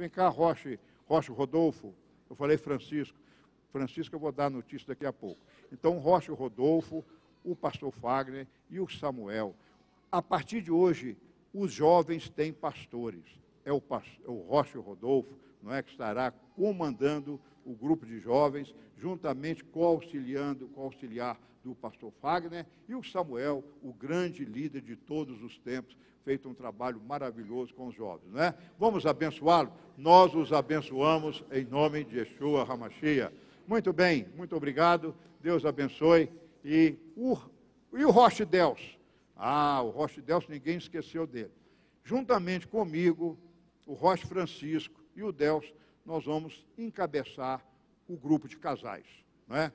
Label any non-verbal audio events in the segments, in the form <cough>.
Vem cá, Roche, Roche Rodolfo. Eu falei Francisco. Francisco, eu vou dar a notícia daqui a pouco. Então, roche Rodolfo, o pastor Fagner e o Samuel. A partir de hoje, os jovens têm pastores. É o, é o Rodolfo, não é, que estará comandando o grupo de jovens, juntamente com auxiliando, com auxiliar do pastor Fagner, e o Samuel, o grande líder de todos os tempos, feito um trabalho maravilhoso com os jovens. Né? Vamos abençoá-lo? Nós os abençoamos em nome de Yeshua Hamashia. Muito bem, muito obrigado, Deus abençoe. E o, e o Roche Dels? Ah, o Roche Dels, ninguém esqueceu dele. Juntamente comigo, o Roche Francisco e o Dels, nós vamos encabeçar o grupo de casais. Não é?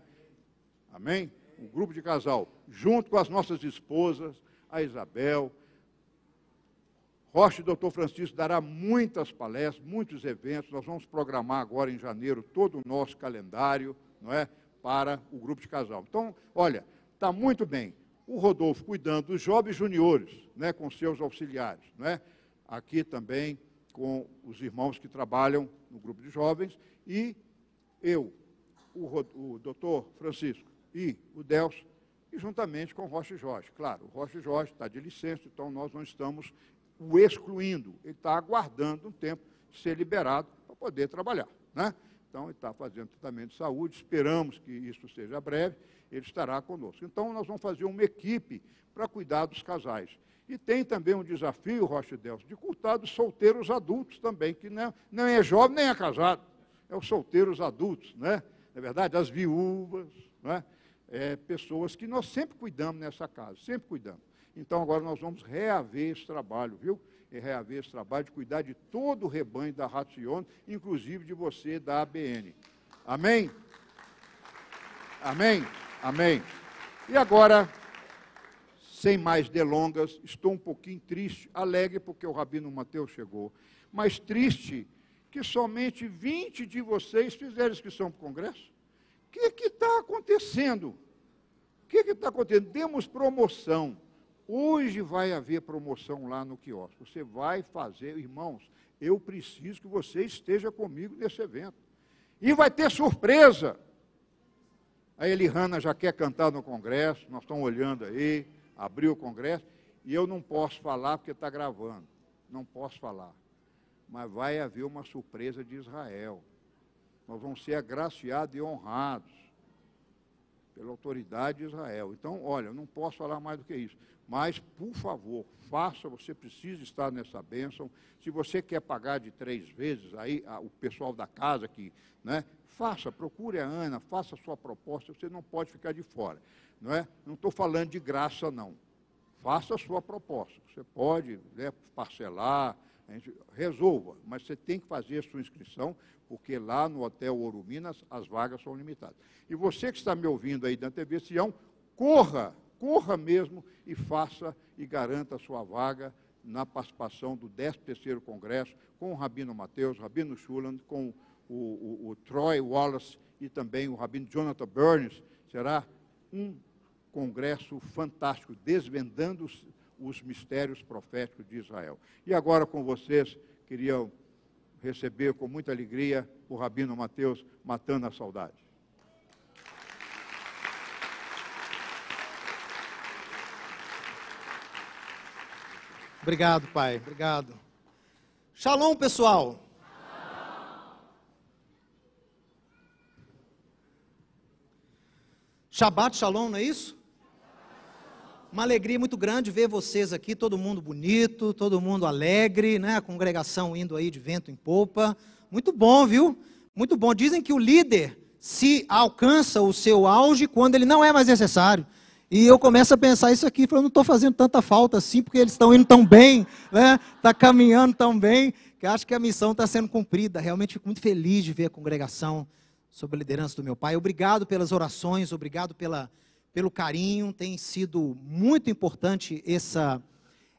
Amém? O grupo de casal, junto com as nossas esposas, a Isabel, Rocha e Dr. Francisco dará muitas palestras, muitos eventos. Nós vamos programar agora em janeiro todo o nosso calendário, não é, para o grupo de casal. Então, olha, está muito bem. O Rodolfo cuidando dos jovens juniores, né, com seus auxiliares, não é? Aqui também com os irmãos que trabalham no grupo de jovens, e eu, o, o doutor Francisco e o Delcio, e juntamente com o Rocha Jorge. Claro, o Rocha Jorge está de licença, então nós não estamos o excluindo, ele está aguardando um tempo ser liberado para poder trabalhar. Né? Então, ele está fazendo tratamento de saúde, esperamos que isso seja breve, ele estará conosco. Então, nós vamos fazer uma equipe para cuidar dos casais. E tem também um desafio, Rocha de cultar dos solteiros adultos também, que não, é, não é jovem nem é casado. É os solteiros adultos, né? Na verdade, as viúvas, né? É, pessoas que nós sempre cuidamos nessa casa, sempre cuidamos. Então agora nós vamos reaver esse trabalho, viu? E é reaver esse trabalho de cuidar de todo o rebanho da Ration, inclusive de você da ABN. Amém? Amém? Amém. E agora sem mais delongas, estou um pouquinho triste, alegre porque o Rabino Mateus chegou, mas triste que somente 20 de vocês fizeram inscrição para o Congresso. O que está acontecendo? O que está acontecendo? Demos promoção. Hoje vai haver promoção lá no quiosque. Você vai fazer, irmãos, eu preciso que você esteja comigo nesse evento. E vai ter surpresa. A Elihana já quer cantar no Congresso, nós estamos olhando aí abriu o Congresso, e eu não posso falar porque está gravando, não posso falar. Mas vai haver uma surpresa de Israel. Nós vamos ser agraciados e honrados pela autoridade de Israel. Então, olha, não posso falar mais do que isso. Mas, por favor, faça, você precisa estar nessa bênção. Se você quer pagar de três vezes, aí a, o pessoal da casa aqui, né? Faça, procure a Ana, faça a sua proposta, você não pode ficar de fora. Não é? Não estou falando de graça, não. Faça a sua proposta. Você pode né, parcelar, resolva, mas você tem que fazer a sua inscrição, porque lá no Hotel Ouro Minas as vagas são limitadas. E você que está me ouvindo aí da TV Sião, corra, corra mesmo e faça e garanta a sua vaga na participação do 13º Congresso, com o Rabino Mateus, Rabino Schuland, com o, o, o Troy Wallace e também o Rabino Jonathan Burns, será um congresso fantástico, desvendando os, os mistérios proféticos de Israel. E agora com vocês, queriam receber com muita alegria o Rabino Mateus matando a saudade. Obrigado, pai. Obrigado. Shalom, pessoal. Shabbat Shalom, não é isso? Uma alegria muito grande ver vocês aqui, todo mundo bonito, todo mundo alegre, né? A congregação indo aí de vento em popa. Muito bom, viu? Muito bom. Dizem que o líder se alcança o seu auge quando ele não é mais necessário. E eu começo a pensar isso aqui, falo, não estou fazendo tanta falta assim, porque eles estão indo tão bem, né? Está caminhando tão bem, que acho que a missão está sendo cumprida. Realmente fico muito feliz de ver a congregação sob a liderança do meu pai. Obrigado pelas orações, obrigado pela, pelo carinho. Tem sido muito importante essa,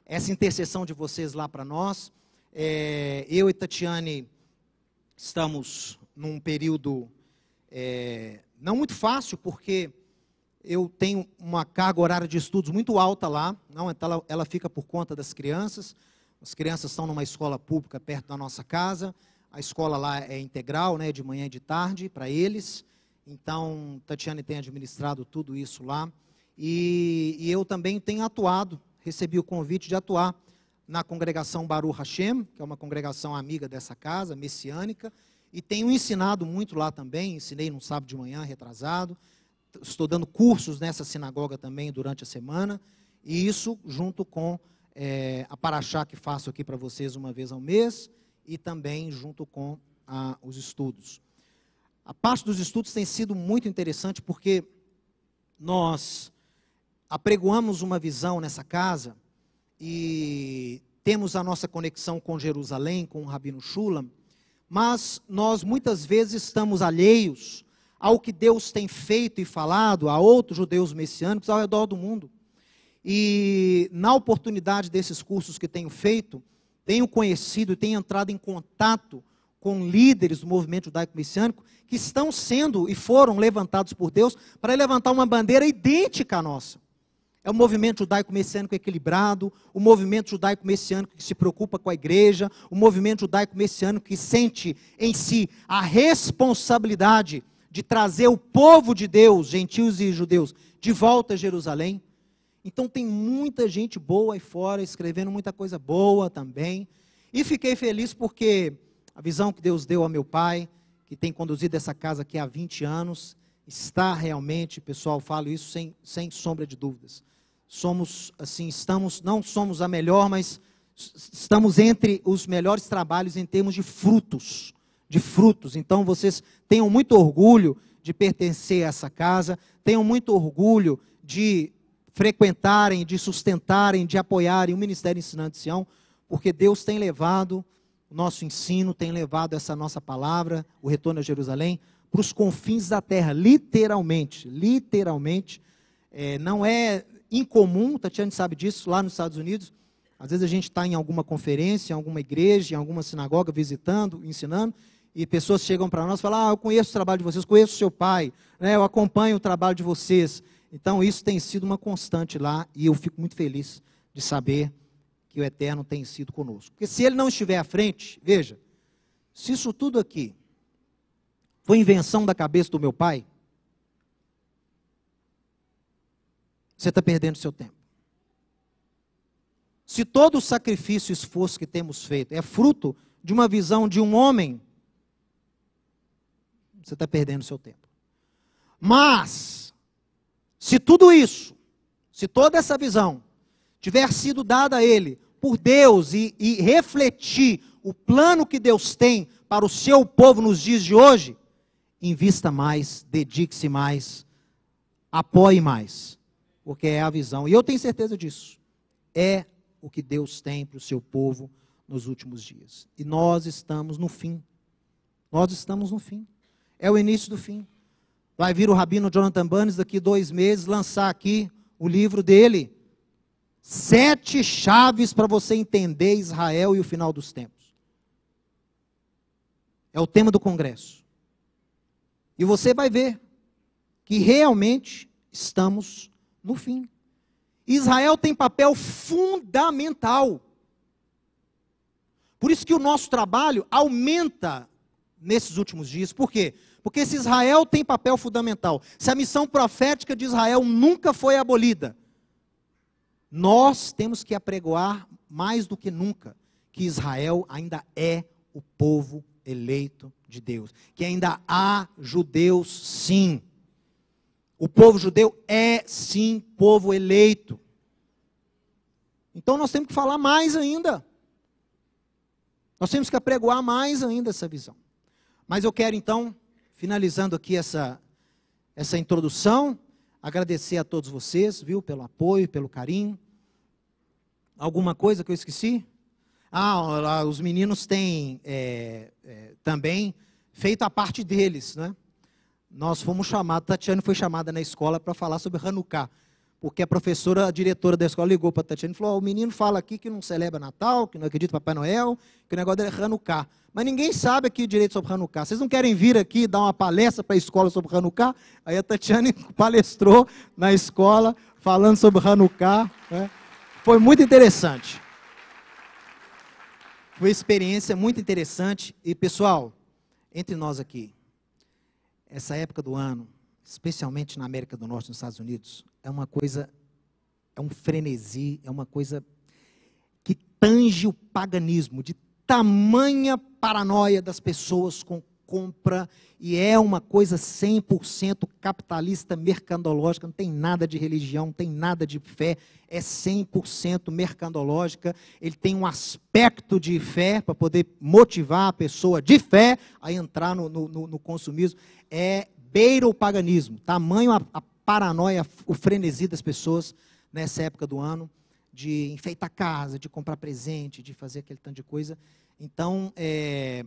essa intercessão de vocês lá para nós. É, eu e Tatiane estamos num período é, não muito fácil, porque eu tenho uma carga horária de estudos muito alta lá, não, então ela, ela fica por conta das crianças. As crianças estão numa escola pública perto da nossa casa. A escola lá é integral, né, de manhã e de tarde para eles. Então, Tatiane tem administrado tudo isso lá. E, e, eu também tenho atuado, recebi o convite de atuar na congregação Baru Hashem, que é uma congregação amiga dessa casa, messiânica, e tenho ensinado muito lá também, ensinei num sábado de manhã, retrasado, estou dando cursos nessa sinagoga também durante a semana, e isso junto com é, a paraxá que faço aqui para vocês uma vez ao mês, e também junto com ah, os estudos. A parte dos estudos tem sido muito interessante porque nós apregoamos uma visão nessa casa e temos a nossa conexão com Jerusalém, com o Rabino Shulam, mas nós muitas vezes estamos alheios ao que Deus tem feito e falado a outros judeus messiânicos ao redor do mundo. E na oportunidade desses cursos que tenho feito, tenho conhecido e tenho entrado em contato com líderes do movimento judaico-messiânico que estão sendo e foram levantados por Deus para levantar uma bandeira idêntica à nossa. É o movimento judaico-messiânico equilibrado, o movimento judaico-messiânico que se preocupa com a igreja, o movimento judaico-messiânico que sente em si a responsabilidade de trazer o povo de Deus, gentios e judeus, de volta a Jerusalém. Então tem muita gente boa aí fora, escrevendo muita coisa boa também. E fiquei feliz porque a visão que Deus deu ao meu pai, que tem conduzido essa casa aqui há 20 anos, está realmente, pessoal, falo isso sem, sem sombra de dúvidas. Somos, assim, estamos, não somos a melhor, mas estamos entre os melhores trabalhos em termos de frutos, de frutos. Então vocês tenham muito orgulho de pertencer a essa casa, tenham muito orgulho de frequentarem, de sustentarem, de apoiarem o Ministério Ensinando de Sião, porque Deus tem levado o nosso ensino, tem levado essa nossa palavra, o retorno a Jerusalém, para os confins da terra, literalmente, literalmente. É, não é incomum, Tatiane sabe disso, lá nos Estados Unidos, às vezes a gente está em alguma conferência, em alguma igreja, em alguma sinagoga, visitando, ensinando, e pessoas chegam para nós e falam, ah, eu conheço o trabalho de vocês, conheço o seu pai, né, eu acompanho o trabalho de vocês, então, isso tem sido uma constante lá e eu fico muito feliz de saber que o Eterno tem sido conosco. Porque se ele não estiver à frente, veja, se isso tudo aqui foi invenção da cabeça do meu pai, você está perdendo seu tempo. Se todo o sacrifício e esforço que temos feito é fruto de uma visão de um homem, você está perdendo seu tempo. Mas, se tudo isso, se toda essa visão tiver sido dada a ele por Deus e, e refletir o plano que Deus tem para o seu povo nos dias de hoje, invista mais, dedique-se mais, apoie mais, porque é a visão. E eu tenho certeza disso. É o que Deus tem para o seu povo nos últimos dias. E nós estamos no fim. Nós estamos no fim. É o início do fim. Vai vir o rabino Jonathan Burns daqui dois meses lançar aqui o livro dele. Sete chaves para você entender Israel e o final dos tempos. É o tema do congresso. E você vai ver que realmente estamos no fim. Israel tem papel fundamental. Por isso que o nosso trabalho aumenta nesses últimos dias. Por quê? Porque se Israel tem papel fundamental, se a missão profética de Israel nunca foi abolida, nós temos que apregoar mais do que nunca que Israel ainda é o povo eleito de Deus, que ainda há judeus, sim. O povo judeu é sim povo eleito. Então nós temos que falar mais ainda. Nós temos que apregoar mais ainda essa visão. Mas eu quero então finalizando aqui essa, essa introdução, agradecer a todos vocês, viu, pelo apoio, pelo carinho. Alguma coisa que eu esqueci? Ah, os meninos têm é, é, também feito a parte deles, né? Nós fomos chamados, Tatiane foi chamada na escola para falar sobre Hanukkah porque a professora, a diretora da escola ligou para a Tatiana e falou: oh, o menino fala aqui que não celebra Natal, que não acredita em Papai Noel, que o negócio é Hanukkah. Mas ninguém sabe aqui direito sobre Hanukkah. Vocês não querem vir aqui dar uma palestra para a escola sobre Hanukkah? Aí a Tatiana <laughs> palestrou na escola falando sobre Hanukkah. Né? Foi muito interessante. Foi uma experiência muito interessante. E, pessoal, entre nós aqui, essa época do ano especialmente na América do Norte, nos Estados Unidos, é uma coisa, é um frenesi, é uma coisa que tange o paganismo, de tamanha paranoia das pessoas com compra, e é uma coisa 100% capitalista, mercandológica, não tem nada de religião, não tem nada de fé, é 100% mercandológica, Ele tem um aspecto de fé para poder motivar a pessoa de fé a entrar no, no, no consumismo. É beira o paganismo, tamanho a, a paranoia, o frenesi das pessoas nessa época do ano, de enfeitar casa, de comprar presente, de fazer aquele tanto de coisa. Então, é,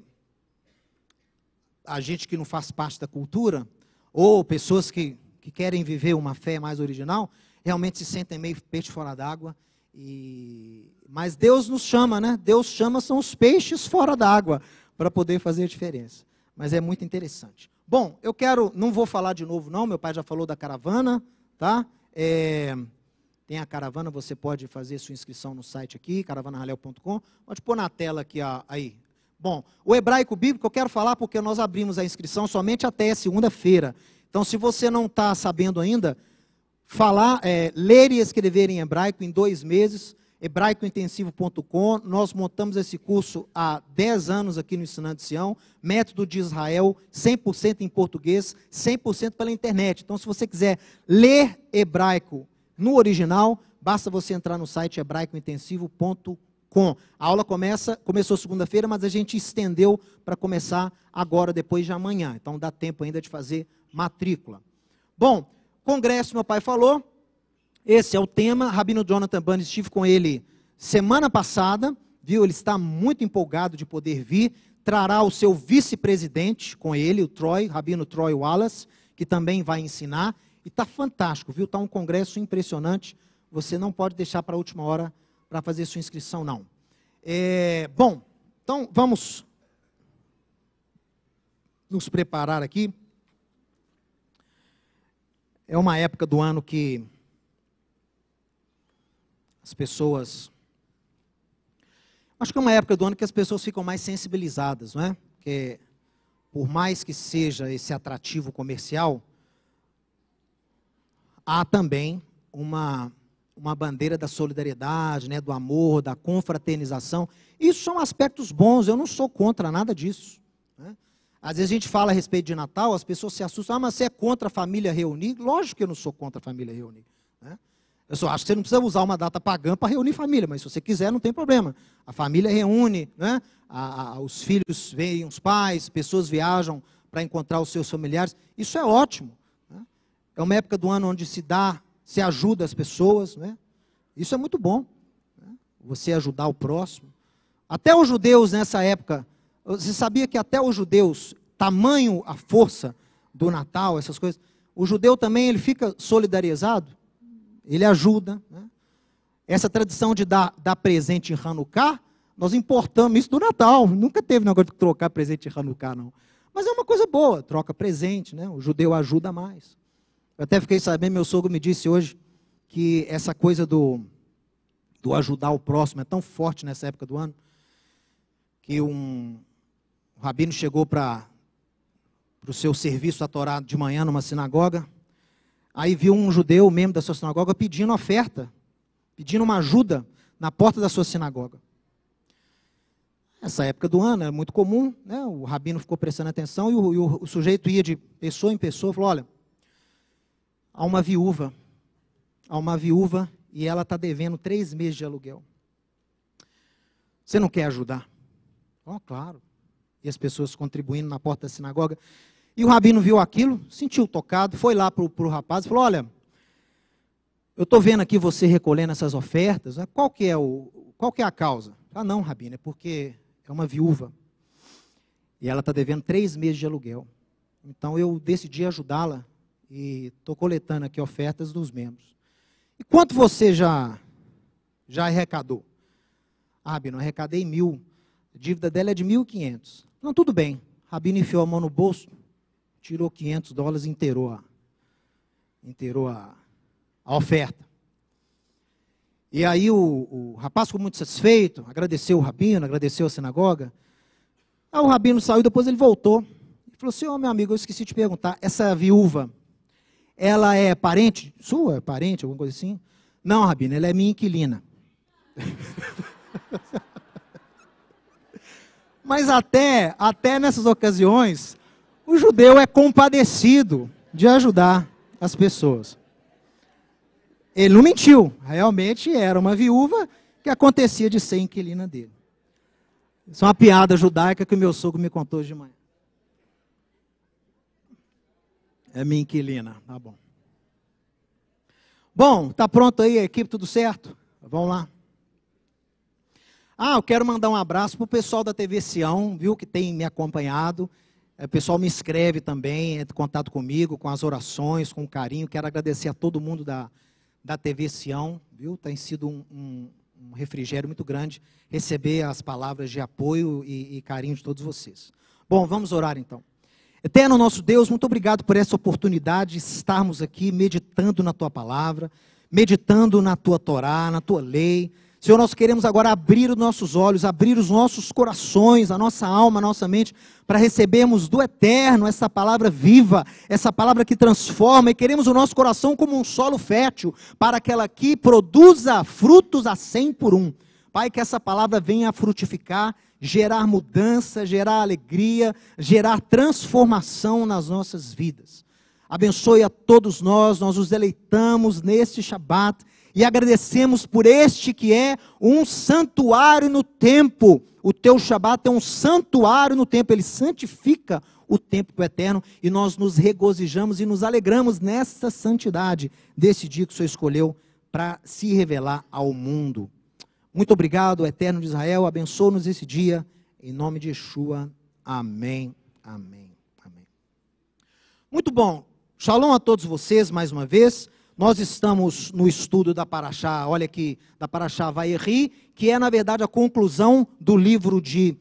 a gente que não faz parte da cultura, ou pessoas que, que querem viver uma fé mais original, realmente se sentem meio peixe fora d'água. E... Mas Deus nos chama, né? Deus chama são os peixes fora d'água para poder fazer a diferença mas é muito interessante. Bom, eu quero, não vou falar de novo não, meu pai já falou da caravana, tá? É, tem a caravana, você pode fazer sua inscrição no site aqui, caravanaralel.com. Pode pôr na tela aqui, aí. Bom, o hebraico bíblico eu quero falar porque nós abrimos a inscrição somente até segunda-feira. Então, se você não está sabendo ainda, falar, é, ler e escrever em hebraico em dois meses, hebraicointensivo.com. Nós montamos esse curso há 10 anos aqui no Ensinando Sião, método de Israel, 100% em português, 100% pela internet. Então, se você quiser ler hebraico no original, basta você entrar no site hebraicointensivo.com. A aula começa, começou segunda-feira, mas a gente estendeu para começar agora, depois de amanhã. Então, dá tempo ainda de fazer matrícula. Bom, congresso, meu pai falou, esse é o tema. Rabino Jonathan Bunny, estive com ele semana passada, viu? Ele está muito empolgado de poder vir. Trará o seu vice-presidente com ele, o Troy, Rabino Troy Wallace, que também vai ensinar. E está fantástico, viu? Está um congresso impressionante. Você não pode deixar para a última hora para fazer sua inscrição, não. É, bom, então vamos nos preparar aqui. É uma época do ano que as pessoas. Acho que é uma época do ano que as pessoas ficam mais sensibilizadas, não é? Porque, por mais que seja esse atrativo comercial, há também uma, uma bandeira da solidariedade, né, do amor, da confraternização. Isso são aspectos bons, eu não sou contra nada disso. Né? Às vezes a gente fala a respeito de Natal, as pessoas se assustam, ah, mas você é contra a família reunir? Lógico que eu não sou contra a família reunir. Né? Eu só acho que você não precisa usar uma data pagã para reunir família, mas se você quiser, não tem problema. A família reúne, né? A, a, os filhos veem os pais, pessoas viajam para encontrar os seus familiares. Isso é ótimo. Né? É uma época do ano onde se dá, se ajuda as pessoas. Né? Isso é muito bom. Né? Você ajudar o próximo. Até os judeus nessa época, você sabia que até os judeus, tamanho a força do Natal, essas coisas, o judeu também ele fica solidarizado ele ajuda. Né? Essa tradição de dar, dar presente em Hanukkah, nós importamos isso do Natal. Nunca teve negócio de trocar presente em Hanukkah, não. Mas é uma coisa boa, troca presente, né? O judeu ajuda mais. Eu até fiquei sabendo, meu sogro me disse hoje que essa coisa do, do ajudar o próximo é tão forte nessa época do ano que um, um rabino chegou para o seu serviço atorado de manhã numa sinagoga Aí viu um judeu, membro da sua sinagoga, pedindo oferta, pedindo uma ajuda na porta da sua sinagoga. Essa época do ano é muito comum, né? o rabino ficou prestando atenção e o, e o, o sujeito ia de pessoa em pessoa, falou, olha, há uma viúva, há uma viúva e ela está devendo três meses de aluguel. Você não quer ajudar? Oh, claro. E as pessoas contribuindo na porta da sinagoga. E o rabino viu aquilo, sentiu tocado, foi lá para o rapaz e falou: Olha, eu estou vendo aqui você recolhendo essas ofertas, ah, qual que é, o, qual que é a causa? Ah, não, rabino, é porque é uma viúva. E ela está devendo três meses de aluguel. Então eu decidi ajudá-la e estou coletando aqui ofertas dos membros. E quanto você já, já arrecadou? Ah, Rabino, arrecadei mil. A dívida dela é de mil e quinhentos. Não, tudo bem. Rabino enfiou a mão no bolso, tirou 500 dólares e inteirou a, inteirou a, a oferta. E aí o, o rapaz ficou muito satisfeito, agradeceu o rabino, agradeceu a sinagoga. Aí o rabino saiu, depois ele voltou. e falou assim, oh, meu amigo, eu esqueci de te perguntar, essa viúva, ela é parente sua? É parente, alguma coisa assim? Não, rabino, ela é minha inquilina. <laughs> Mas até, até nessas ocasiões, o judeu é compadecido de ajudar as pessoas. Ele não mentiu, realmente era uma viúva que acontecia de ser inquilina dele. Isso é uma piada judaica que o meu sogro me contou hoje de manhã. É minha inquilina, tá bom. Bom, tá pronto aí a equipe, tudo certo? Vamos lá. Ah, eu quero mandar um abraço pro pessoal da TV Sião, viu, que tem me acompanhado. É, o pessoal me escreve também, entra em contato comigo, com as orações, com carinho. Quero agradecer a todo mundo da, da TV Sião, viu? Tem sido um, um, um refrigério muito grande receber as palavras de apoio e, e carinho de todos vocês. Bom, vamos orar então. Eterno nosso Deus, muito obrigado por essa oportunidade de estarmos aqui meditando na tua palavra, meditando na tua Torá, na tua lei Senhor, nós queremos agora abrir os nossos olhos, abrir os nossos corações, a nossa alma, a nossa mente, para recebermos do eterno essa palavra viva, essa palavra que transforma, e queremos o nosso coração como um solo fértil, para que ela aqui produza frutos a cem por um. Pai, que essa palavra venha a frutificar, gerar mudança, gerar alegria, gerar transformação nas nossas vidas. Abençoe a todos nós, nós nos deleitamos neste Shabat e agradecemos por este que é um santuário no tempo. O teu Shabat é um santuário no tempo, ele santifica o tempo eterno e nós nos regozijamos e nos alegramos nessa santidade desse dia que o Senhor escolheu para se revelar ao mundo. Muito obrigado, Eterno de Israel, abençoa-nos esse dia, em nome de Yeshua. Amém, amém, amém. Muito bom, shalom a todos vocês mais uma vez. Nós estamos no estudo da Paraxá, olha aqui, da Paraxá Vaerri, que é, na verdade, a conclusão do livro de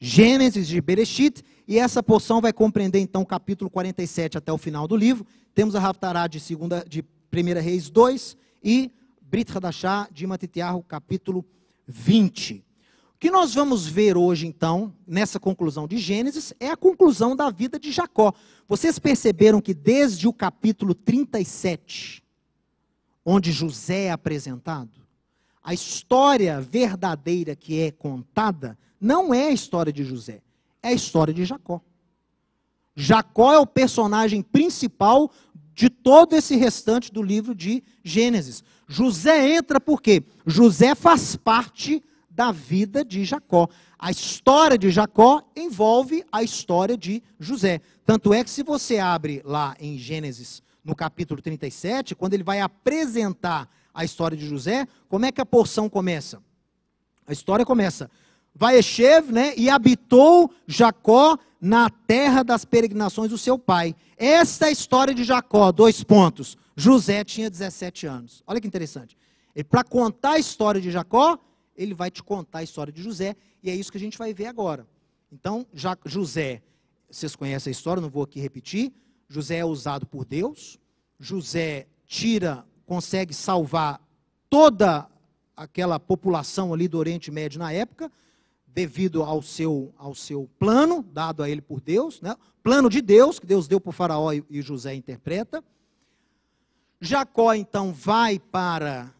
Gênesis, de Bereshit, e essa porção vai compreender, então, o capítulo 47 até o final do livro. Temos a Raftará de, segunda, de 1 Reis 2 e Brit Hadashá de Matitiarro, capítulo 20. O que nós vamos ver hoje, então, nessa conclusão de Gênesis, é a conclusão da vida de Jacó. Vocês perceberam que desde o capítulo 37, onde José é apresentado, a história verdadeira que é contada não é a história de José, é a história de Jacó. Jacó é o personagem principal de todo esse restante do livro de Gênesis. José entra porque José faz parte da vida de Jacó. A história de Jacó envolve a história de José. Tanto é que se você abre lá em Gênesis no capítulo 37, quando ele vai apresentar a história de José, como é que a porção começa? A história começa. Vai Vaeshev, né, e habitou Jacó na terra das peregrinações do seu pai. Essa é a história de Jacó, dois pontos. José tinha 17 anos. Olha que interessante. E para contar a história de Jacó, ele vai te contar a história de José, e é isso que a gente vai ver agora. Então, José, vocês conhecem a história, não vou aqui repetir, José é usado por Deus, José tira, consegue salvar toda aquela população ali do Oriente Médio na época, devido ao seu, ao seu plano dado a ele por Deus, né? plano de Deus, que Deus deu para o faraó e, e José interpreta. Jacó então vai para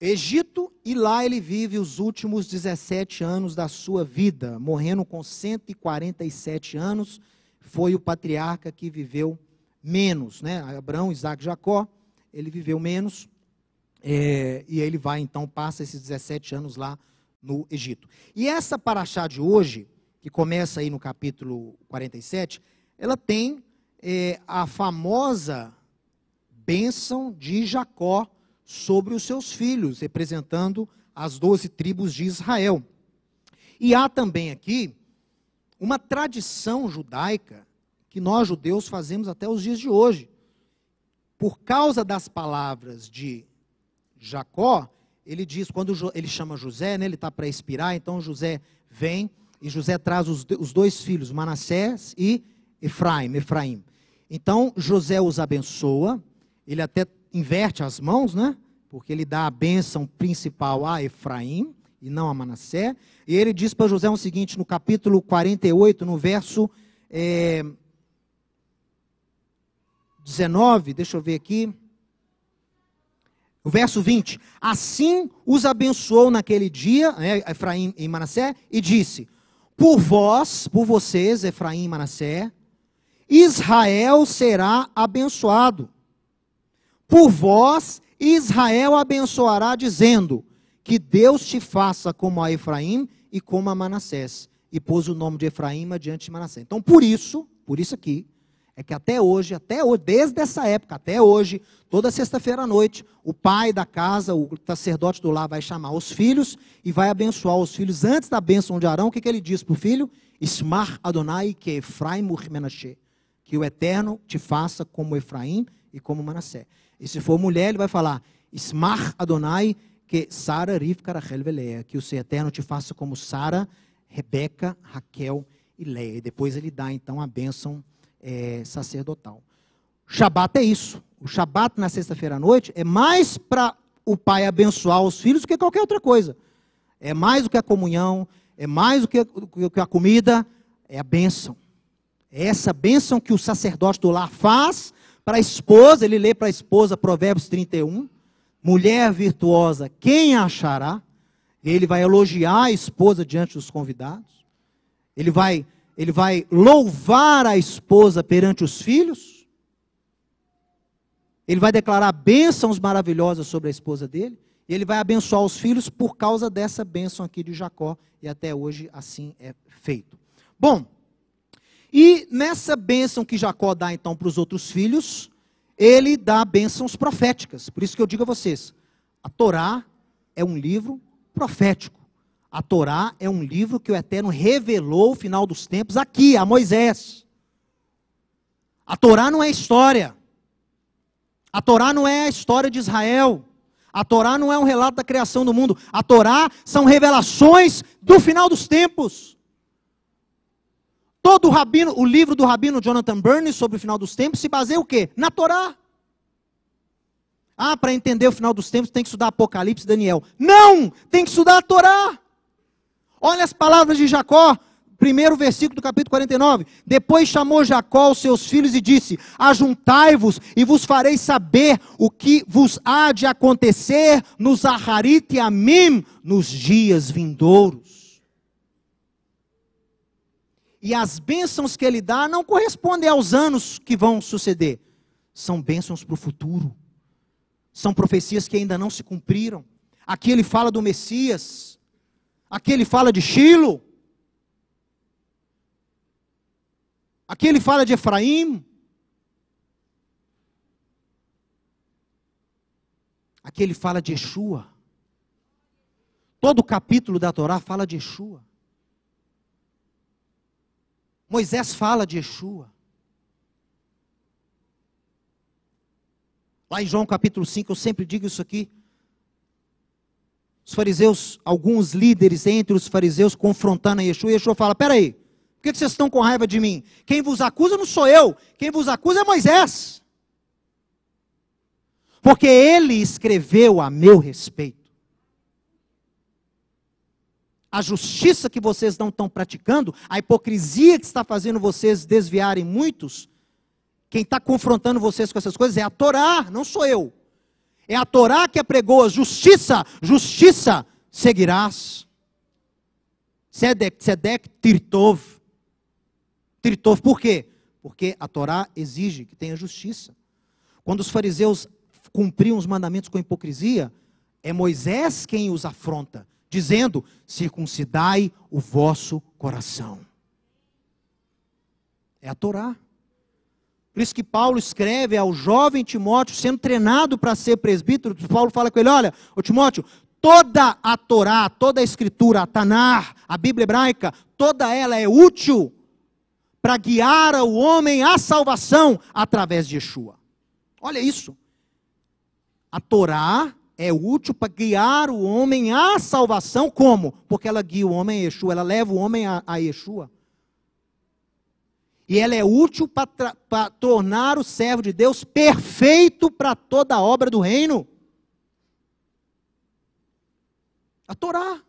Egito e lá ele vive os últimos 17 anos da sua vida, morrendo com 147 anos foi o patriarca que viveu menos, né? Abraão, Isaac, Jacó, ele viveu menos, é, e ele vai então, passa esses 17 anos lá no Egito. E essa paraxá de hoje, que começa aí no capítulo 47, ela tem é, a famosa bênção de Jacó sobre os seus filhos, representando as doze tribos de Israel. E há também aqui uma tradição judaica que nós judeus fazemos até os dias de hoje. Por causa das palavras de Jacó, ele diz, quando ele chama José, né, ele está para expirar, então José vem e José traz os, os dois filhos, Manassés e Efraim, Efraim. Então José os abençoa, ele até inverte as mãos, né? Porque ele dá a bênção principal a Efraim, e não a Manassé. E ele diz para José o seguinte, no capítulo 48, no verso é, 19, deixa eu ver aqui. O verso 20: Assim os abençoou naquele dia, né, Efraim e Manassé, e disse: Por vós, por vocês, Efraim e Manassé, Israel será abençoado. Por vós, Israel abençoará, dizendo: que Deus te faça como a Efraim e como a Manassés. E pôs o nome de Efraim adiante de Manassés. Então, por isso, por isso aqui, é que até hoje, até hoje, desde essa época até hoje, toda sexta-feira à noite, o pai da casa, o sacerdote do lar, vai chamar os filhos e vai abençoar os filhos. Antes da bênção de Arão, o que, que ele diz para o filho? Ismar Adonai que Efraim Menashe. Que o Eterno te faça como Efraim e como Manassé. E se for mulher, ele vai falar Ismar Adonai que Sara Rivka Rachel Veleia, que o Senhor Eterno te faça como Sara, Rebeca, Raquel e Leia. E depois ele dá então a bênção é, sacerdotal. O Shabat é isso. O Shabat na sexta-feira à noite é mais para o pai abençoar os filhos do que qualquer outra coisa. É mais do que a comunhão, é mais do que, do que a comida, é a bênção. É essa bênção que o sacerdote do lar faz para a esposa, ele lê para a esposa Provérbios 31, mulher virtuosa, quem achará? Ele vai elogiar a esposa diante dos convidados. Ele vai, ele vai louvar a esposa perante os filhos. Ele vai declarar bênçãos maravilhosas sobre a esposa dele. E ele vai abençoar os filhos por causa dessa bênção aqui de Jacó. E até hoje assim é feito. Bom, e nessa bênção que Jacó dá então para os outros filhos, ele dá bênçãos proféticas. Por isso que eu digo a vocês: a Torá é um livro profético. A Torá é um livro que o Eterno revelou o final dos tempos aqui, a Moisés. A Torá não é história. A Torá não é a história de Israel. A Torá não é um relato da criação do mundo. A Torá são revelações do final dos tempos. Todo o, rabino, o livro do rabino Jonathan Burns sobre o final dos tempos se baseia o quê? Na Torá. Ah, para entender o final dos tempos tem que estudar Apocalipse e Daniel. Não! Tem que estudar a Torá. Olha as palavras de Jacó, primeiro versículo do capítulo 49. Depois chamou Jacó os seus filhos e disse: Ajuntai-vos e vos farei saber o que vos há de acontecer nos Aharit e Amim, nos dias vindouros. E as bênçãos que ele dá não correspondem aos anos que vão suceder. São bênçãos para o futuro. São profecias que ainda não se cumpriram. Aqui ele fala do Messias. Aqui ele fala de Chilo Aqui ele fala de Efraim. Aqui ele fala de Yeshua. Todo o capítulo da Torá fala de Yeshua. Moisés fala de Yeshua. Lá em João capítulo 5, eu sempre digo isso aqui. Os fariseus, alguns líderes entre os fariseus confrontando a Yeshua, e Yeshua fala: peraí, por que vocês estão com raiva de mim? Quem vos acusa não sou eu, quem vos acusa é Moisés. Porque ele escreveu a meu respeito a justiça que vocês não estão praticando, a hipocrisia que está fazendo vocês desviarem muitos, quem está confrontando vocês com essas coisas é a Torá, não sou eu. É a Torá que apregoa justiça, justiça seguirás. Sedek, Sedek Tirtov. Tirtov por quê? Porque a Torá exige que tenha justiça. Quando os fariseus cumpriam os mandamentos com hipocrisia, é Moisés quem os afronta dizendo: circuncidai o vosso coração. É a Torá. Por isso que Paulo escreve ao jovem Timóteo, sendo treinado para ser presbítero, Paulo fala com ele: olha, ô Timóteo, toda a Torá, toda a Escritura, a Tanar, a Bíblia hebraica, toda ela é útil para guiar o homem à salvação através de Yeshua. Olha isso. A Torá é útil para guiar o homem à salvação. Como? Porque ela guia o homem a Yeshua, ela leva o homem a, a Yeshua. E ela é útil para tornar o servo de Deus perfeito para toda a obra do reino. A Torá.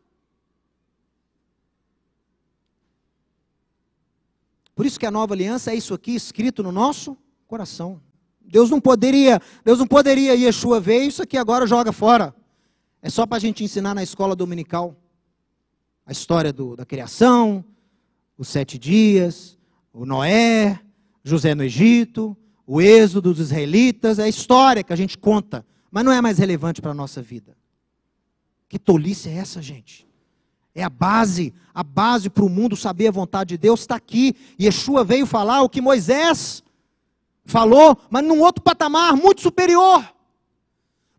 Por isso que a nova aliança é isso aqui escrito no nosso coração. Deus não poderia, Deus não poderia Yeshua veio isso aqui agora joga fora. É só para a gente ensinar na escola dominical a história do, da criação, os sete dias, o Noé, José no Egito, o êxodo dos israelitas, é história que a gente conta, mas não é mais relevante para a nossa vida. Que tolice é essa, gente? É a base, a base para o mundo saber a vontade de Deus está aqui. Yeshua veio falar o que Moisés falou, mas num outro patamar muito superior.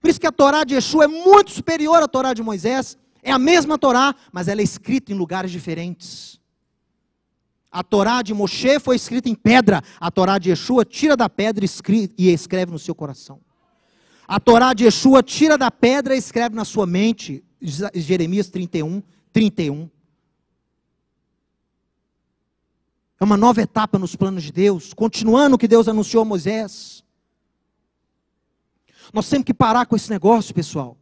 Por isso que a Torá de Yeshua é muito superior à Torá de Moisés. É a mesma Torá, mas ela é escrita em lugares diferentes. A Torá de Moshe foi escrita em pedra. A Torá de Yeshua tira da pedra e escreve no seu coração. A Torá de Yeshua tira da pedra e escreve na sua mente. Jeremias 31, 31. É uma nova etapa nos planos de Deus, continuando o que Deus anunciou a Moisés. Nós temos que parar com esse negócio, pessoal,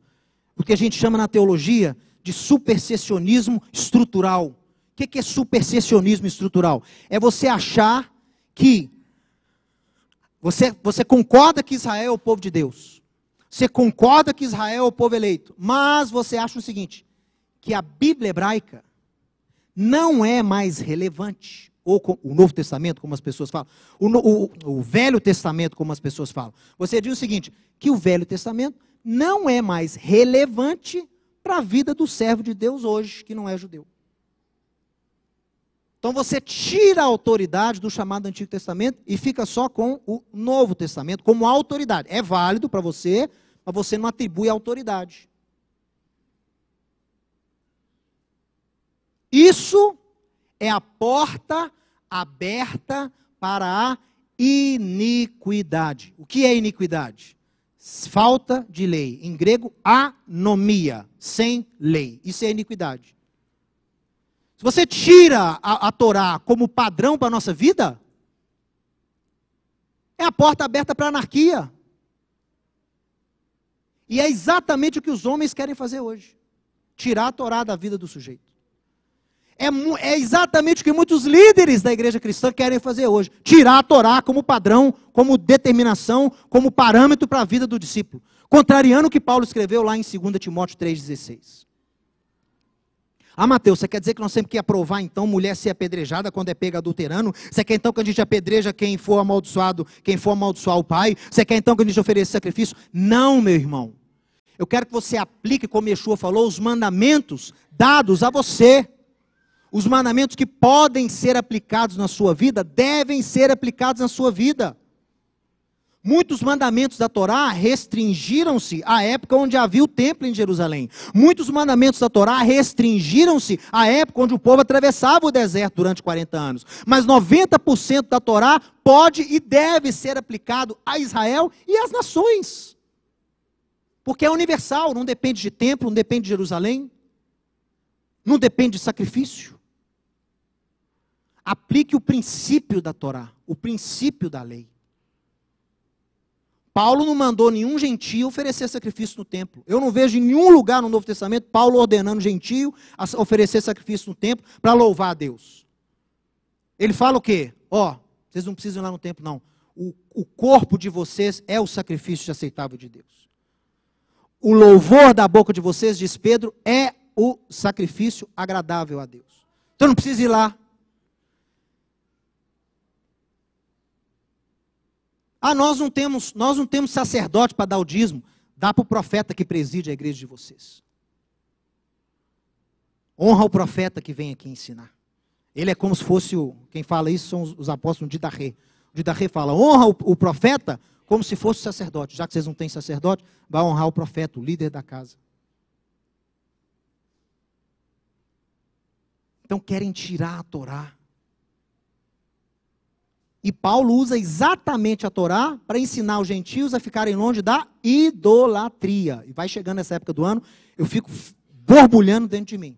o que a gente chama na teologia de supersessionismo estrutural. O que é supersessionismo estrutural? É você achar que você, você concorda que Israel é o povo de Deus. Você concorda que Israel é o povo eleito. Mas você acha o seguinte: que a Bíblia hebraica não é mais relevante ou o Novo Testamento, como as pessoas falam, o, o, o, Velho Testamento, como as pessoas falam. Você diz o seguinte: que o Velho Testamento não é mais relevante para a vida do servo de Deus hoje, que não é judeu. Então você tira a autoridade do chamado Antigo Testamento e fica só com o Novo Testamento como autoridade. É válido para você, mas você não atribui autoridade. Isso é a porta aberta para a iniquidade. O que é iniquidade? Falta de lei. Em grego, anomia, sem lei. Isso é iniquidade. Se você tira a, a Torá como padrão para a nossa vida, é a porta aberta para a anarquia. E é exatamente o que os homens querem fazer hoje: tirar a Torá da vida do sujeito. É, é, exatamente o que muitos líderes da igreja cristã querem fazer hoje: tirar a Torá como padrão, como determinação, como parâmetro para a vida do discípulo, contrariando o que Paulo escreveu lá em 2 Timóteo 3,16. Ah, Mateus, você quer dizer que nós temos que aprovar então mulher ser apedrejada quando é pega adulterando? Você quer então que a gente apedreja quem for amaldiçoado, quem for amaldiçoar o pai? Você quer então que a gente ofereça sacrifício? Não, meu irmão. Eu quero que você aplique, como Yeshua falou, os mandamentos dados a você. Os mandamentos que podem ser aplicados na sua vida devem ser aplicados na sua vida. Muitos mandamentos da Torá restringiram-se à época onde havia o templo em Jerusalém. Muitos mandamentos da Torá restringiram-se à época onde o povo atravessava o deserto durante 40 anos. Mas 90% da Torá pode e deve ser aplicado a Israel e às nações. Porque é universal, não depende de templo, não depende de Jerusalém, não depende de sacrifício aplique o princípio da Torá, o princípio da lei. Paulo não mandou nenhum gentio oferecer sacrifício no templo. Eu não vejo em nenhum lugar no Novo Testamento Paulo ordenando gentio a oferecer sacrifício no templo para louvar a Deus. Ele fala o quê? Ó, oh, vocês não precisam ir lá no templo, não. O, o corpo de vocês é o sacrifício aceitável de Deus. O louvor da boca de vocês, diz Pedro, é o sacrifício agradável a Deus. Então não precisa ir lá, Ah, nós não temos, nós não temos sacerdote para dar o dízimo. Dá para o profeta que preside a igreja de vocês. Honra o profeta que vem aqui ensinar. Ele é como se fosse o. Quem fala isso são os, os apóstolos de Darré. O Didarré fala: honra o, o profeta como se fosse o sacerdote. Já que vocês não têm sacerdote, vai honrar o profeta, o líder da casa. Então querem tirar a Torá e Paulo usa exatamente a Torá para ensinar os gentios a ficarem longe da idolatria. E vai chegando essa época do ano, eu fico borbulhando dentro de mim.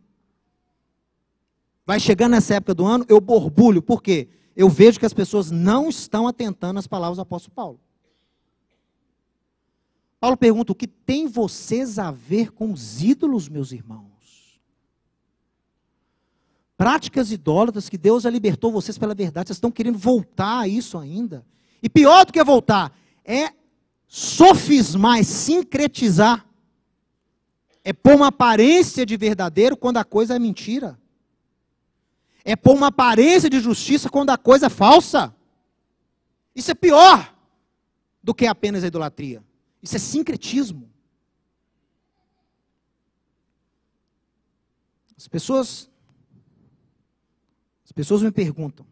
Vai chegando essa época do ano, eu borbulho. Por quê? Eu vejo que as pessoas não estão atentando às palavras do apóstolo Paulo. Paulo pergunta: o que tem vocês a ver com os ídolos, meus irmãos? práticas idólatras que Deus já libertou vocês pela verdade, vocês estão querendo voltar a isso ainda. E pior do que voltar, é sofismar, é sincretizar. É pôr uma aparência de verdadeiro quando a coisa é mentira. É pôr uma aparência de justiça quando a coisa é falsa. Isso é pior do que apenas a idolatria. Isso é sincretismo. As pessoas pessoas me perguntam: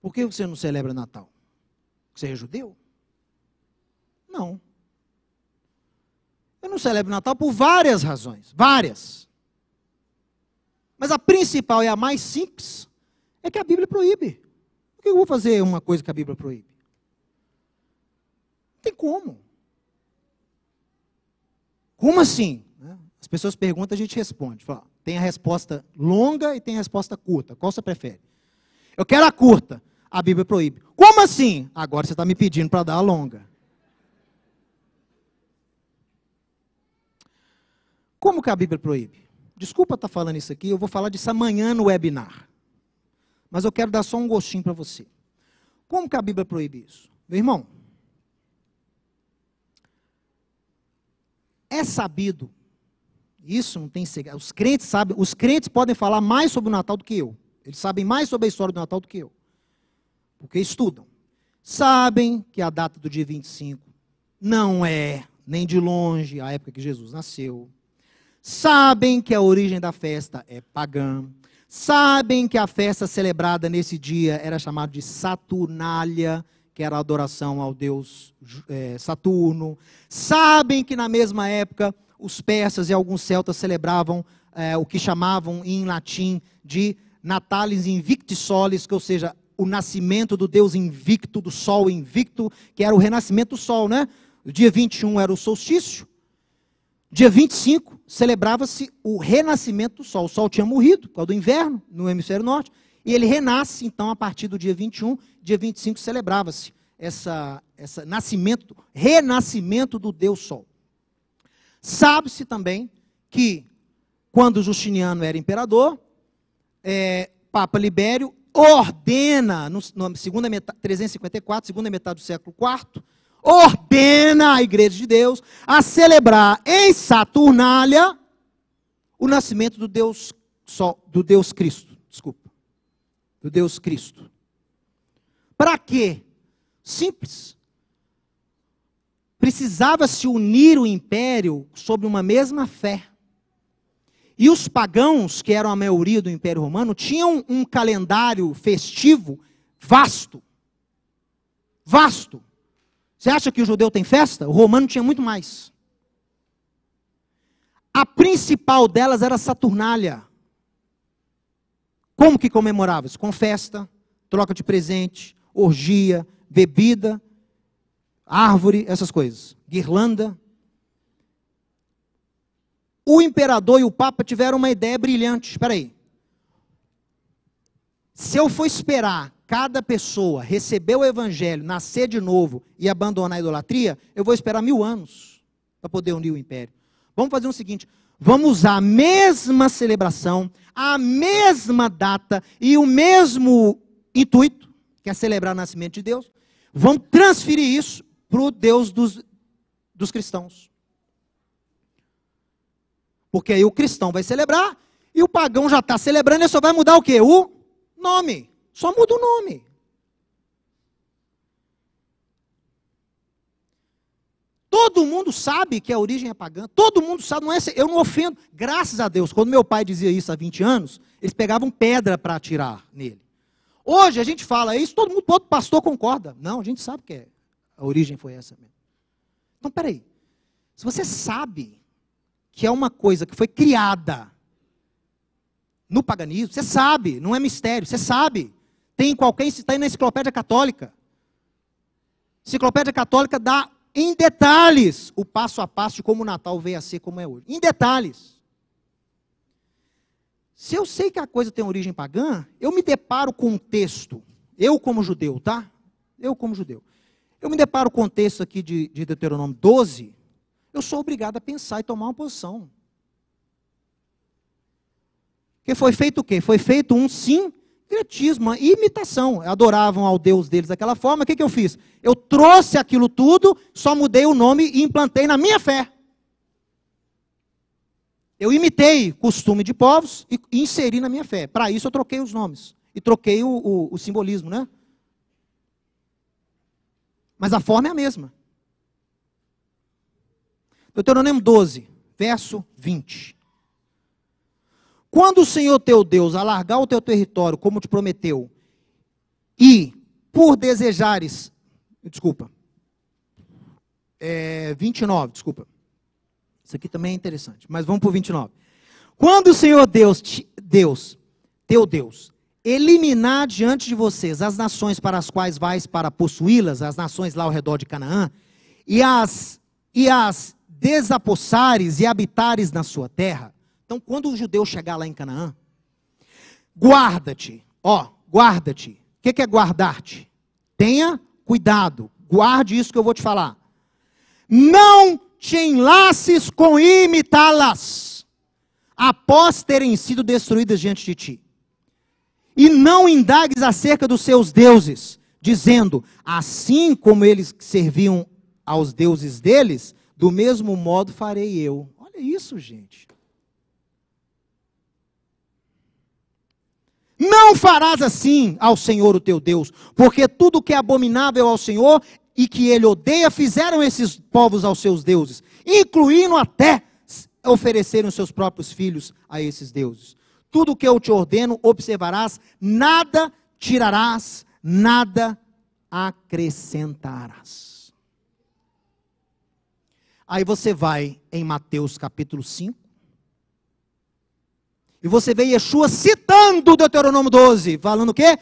por que você não celebra Natal? Você é judeu? Não. Eu não celebro Natal por várias razões, várias. Mas a principal e a mais simples é que a Bíblia proíbe. Por que eu vou fazer uma coisa que a Bíblia proíbe? Não tem como. Como assim? As pessoas perguntam, a gente responde. Fala, tem a resposta longa e tem a resposta curta. Qual você prefere? Eu quero a curta. A Bíblia proíbe. Como assim? Agora você está me pedindo para dar a longa. Como que a Bíblia proíbe? Desculpa estar tá falando isso aqui, eu vou falar disso amanhã no webinar. Mas eu quero dar só um gostinho para você. Como que a Bíblia proíbe isso? Meu irmão, é sabido isso não tem segredo. Os crentes sabem, os crentes podem falar mais sobre o Natal do que eu. Eles sabem mais sobre a história do Natal do que eu. Porque estudam. Sabem que a data do dia 25 não é nem de longe a época que Jesus nasceu. Sabem que a origem da festa é pagã. Sabem que a festa celebrada nesse dia era chamada de Saturnália, que era a adoração ao deus é, Saturno. Sabem que na mesma época os persas e alguns celtas celebravam é, o que chamavam em latim de Natalis Invicti Solis, que ou seja, o nascimento do Deus invicto, do Sol invicto, que era o renascimento do Sol, né? O dia 21 era o solstício, dia 25 celebrava-se o renascimento do Sol. O Sol tinha morrido por causa do inverno no hemisfério norte, e ele renasce, então, a partir do dia 21, dia 25 celebrava-se essa, essa nascimento, renascimento do Deus Sol. Sabe-se também que, quando Justiniano era imperador, é, Papa Libério ordena, no, no, segunda metade, 354, segunda metade do século IV, ordena a Igreja de Deus a celebrar em Saturnália o nascimento do Deus Sol, do Deus Cristo, desculpa, do Deus Cristo. Para quê? Simples precisava se unir o império sobre uma mesma fé. E os pagãos, que eram a maioria do Império Romano, tinham um calendário festivo vasto. Vasto. Você acha que o judeu tem festa? O romano tinha muito mais. A principal delas era Saturnália. Como que comemorava-se? Com festa, troca de presente, orgia, bebida árvore, essas coisas, guirlanda. O imperador e o papa tiveram uma ideia brilhante. Espera aí. Se eu for esperar cada pessoa receber o evangelho, nascer de novo e abandonar a idolatria, eu vou esperar mil anos para poder unir o império. Vamos fazer o seguinte: vamos usar a mesma celebração, a mesma data e o mesmo intuito, que é celebrar o nascimento de Deus. Vamos transferir isso para o Deus dos, dos cristãos. Porque aí o cristão vai celebrar e o pagão já está celebrando, e só vai mudar o quê? O nome. Só muda o nome. Todo mundo sabe que a origem é pagã. Todo mundo sabe, não é, eu não ofendo. Graças a Deus, quando meu pai dizia isso há 20 anos, eles pegavam pedra para atirar nele. Hoje a gente fala isso, todo mundo, todo pastor concorda. Não, a gente sabe que é a origem foi essa mesmo. Então, peraí. Se você sabe que é uma coisa que foi criada no paganismo, você sabe, não é mistério, você sabe. Tem qualquer, está na enciclopédia católica. Enciclopédia católica dá em detalhes o passo a passo de como o Natal veio a ser como é hoje. Em detalhes. Se eu sei que a coisa tem origem pagã, eu me deparo com um texto. Eu como judeu, tá? Eu como judeu eu me deparo com o texto aqui de, de Deuteronômio 12, eu sou obrigado a pensar e tomar uma posição. Porque foi feito o quê? Foi feito um sincretismo, uma imitação. Adoravam ao Deus deles daquela forma. O que, que eu fiz? Eu trouxe aquilo tudo, só mudei o nome e implantei na minha fé. Eu imitei costume de povos e inseri na minha fé. Para isso eu troquei os nomes. E troquei o, o, o simbolismo, né? Mas a forma é a mesma. Deuteronômio 12, verso 20. Quando o Senhor teu Deus alargar o teu território, como te prometeu, e por desejares, desculpa, é, 29, desculpa. Isso aqui também é interessante, mas vamos para o 29. Quando o Senhor Deus, te, Deus, teu Deus, eliminar diante de vocês as nações para as quais vais para possuí-las, as nações lá ao redor de Canaã, e as, e as desapossares e habitares na sua terra. Então, quando o judeu chegar lá em Canaã, guarda-te, ó, guarda-te. O que, que é guardar-te? Tenha cuidado, guarde isso que eu vou te falar. Não te enlaces com imitá-las, após terem sido destruídas diante de ti. E não indagues acerca dos seus deuses, dizendo: Assim como eles serviam aos deuses deles, do mesmo modo farei eu. Olha isso, gente. Não farás assim ao Senhor o teu Deus, porque tudo que é abominável ao Senhor e que ele odeia fizeram esses povos aos seus deuses, incluindo até oferecerem os seus próprios filhos a esses deuses tudo o que eu te ordeno observarás, nada tirarás, nada acrescentarás. Aí você vai em Mateus capítulo 5. E você vê Yeshua citando Deuteronômio 12, falando o quê?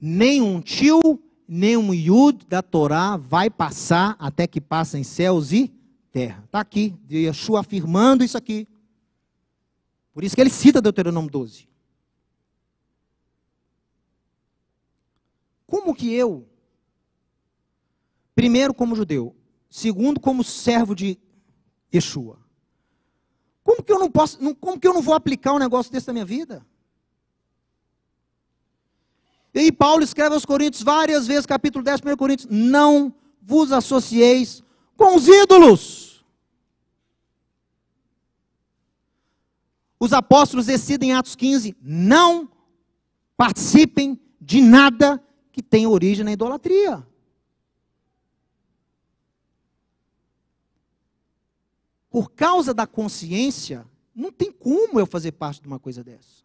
Nenhum tio, nenhum iud da Torá vai passar até que passem céus e terra. Está aqui, Yeshua afirmando isso aqui. Por isso que ele cita Deuteronômio 12. Como que eu, primeiro como judeu, segundo como servo de Yeshua, como que eu não posso, como que eu não vou aplicar um negócio desse na minha vida? E aí Paulo escreve aos Coríntios várias vezes, capítulo 10, 1 Coríntios, não vos associeis com os ídolos. Os apóstolos decidem em Atos 15: não participem de nada que tenha origem na idolatria. Por causa da consciência, não tem como eu fazer parte de uma coisa dessa.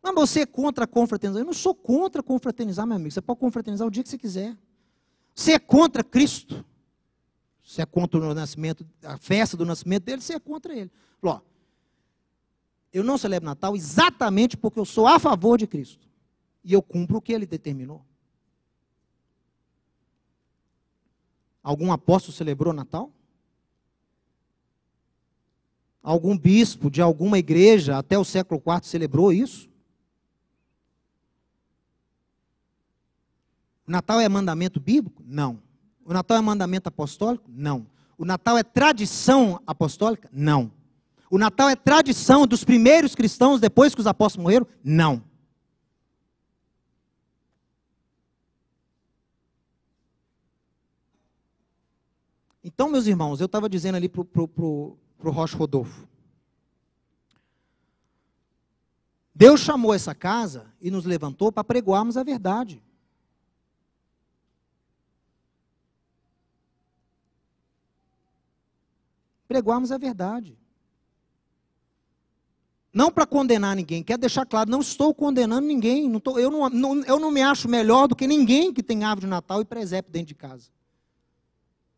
Mas você é contra a confraternização? Eu não sou contra confraternizar, meu amigo. Você pode confraternizar o dia que você quiser. Você é contra Cristo se é contra o nascimento, a festa do nascimento dele, se é contra ele. Ó, eu não celebro Natal exatamente porque eu sou a favor de Cristo. E eu cumpro o que ele determinou. Algum apóstolo celebrou Natal? Algum bispo de alguma igreja até o século IV celebrou isso? Natal é mandamento bíblico? Não. O Natal é mandamento apostólico? Não. O Natal é tradição apostólica? Não. O Natal é tradição dos primeiros cristãos depois que os apóstolos morreram? Não. Então, meus irmãos, eu estava dizendo ali para o pro, pro, pro Rocha Rodolfo. Deus chamou essa casa e nos levantou para pregoarmos a verdade. pregarmos a verdade. Não para condenar ninguém, quero deixar claro, não estou condenando ninguém, não tô, eu, não, não, eu não me acho melhor do que ninguém que tem árvore de Natal e presépio dentro de casa.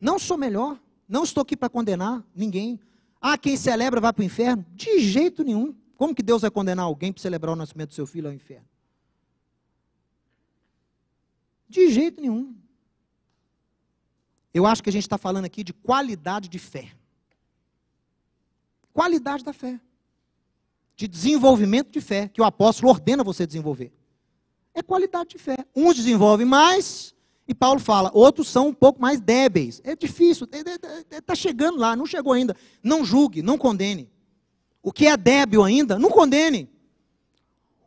Não sou melhor, não estou aqui para condenar ninguém. Ah, quem celebra vai para o inferno? De jeito nenhum. Como que Deus vai condenar alguém para celebrar o nascimento do seu filho ao inferno? De jeito nenhum. Eu acho que a gente está falando aqui de qualidade de fé qualidade da fé, de desenvolvimento de fé, que o apóstolo ordena você desenvolver. É qualidade de fé. Uns desenvolvem mais, e Paulo fala, outros são um pouco mais débeis. É difícil, está é, é, é, chegando lá, não chegou ainda. Não julgue, não condene. O que é débil ainda, não condene.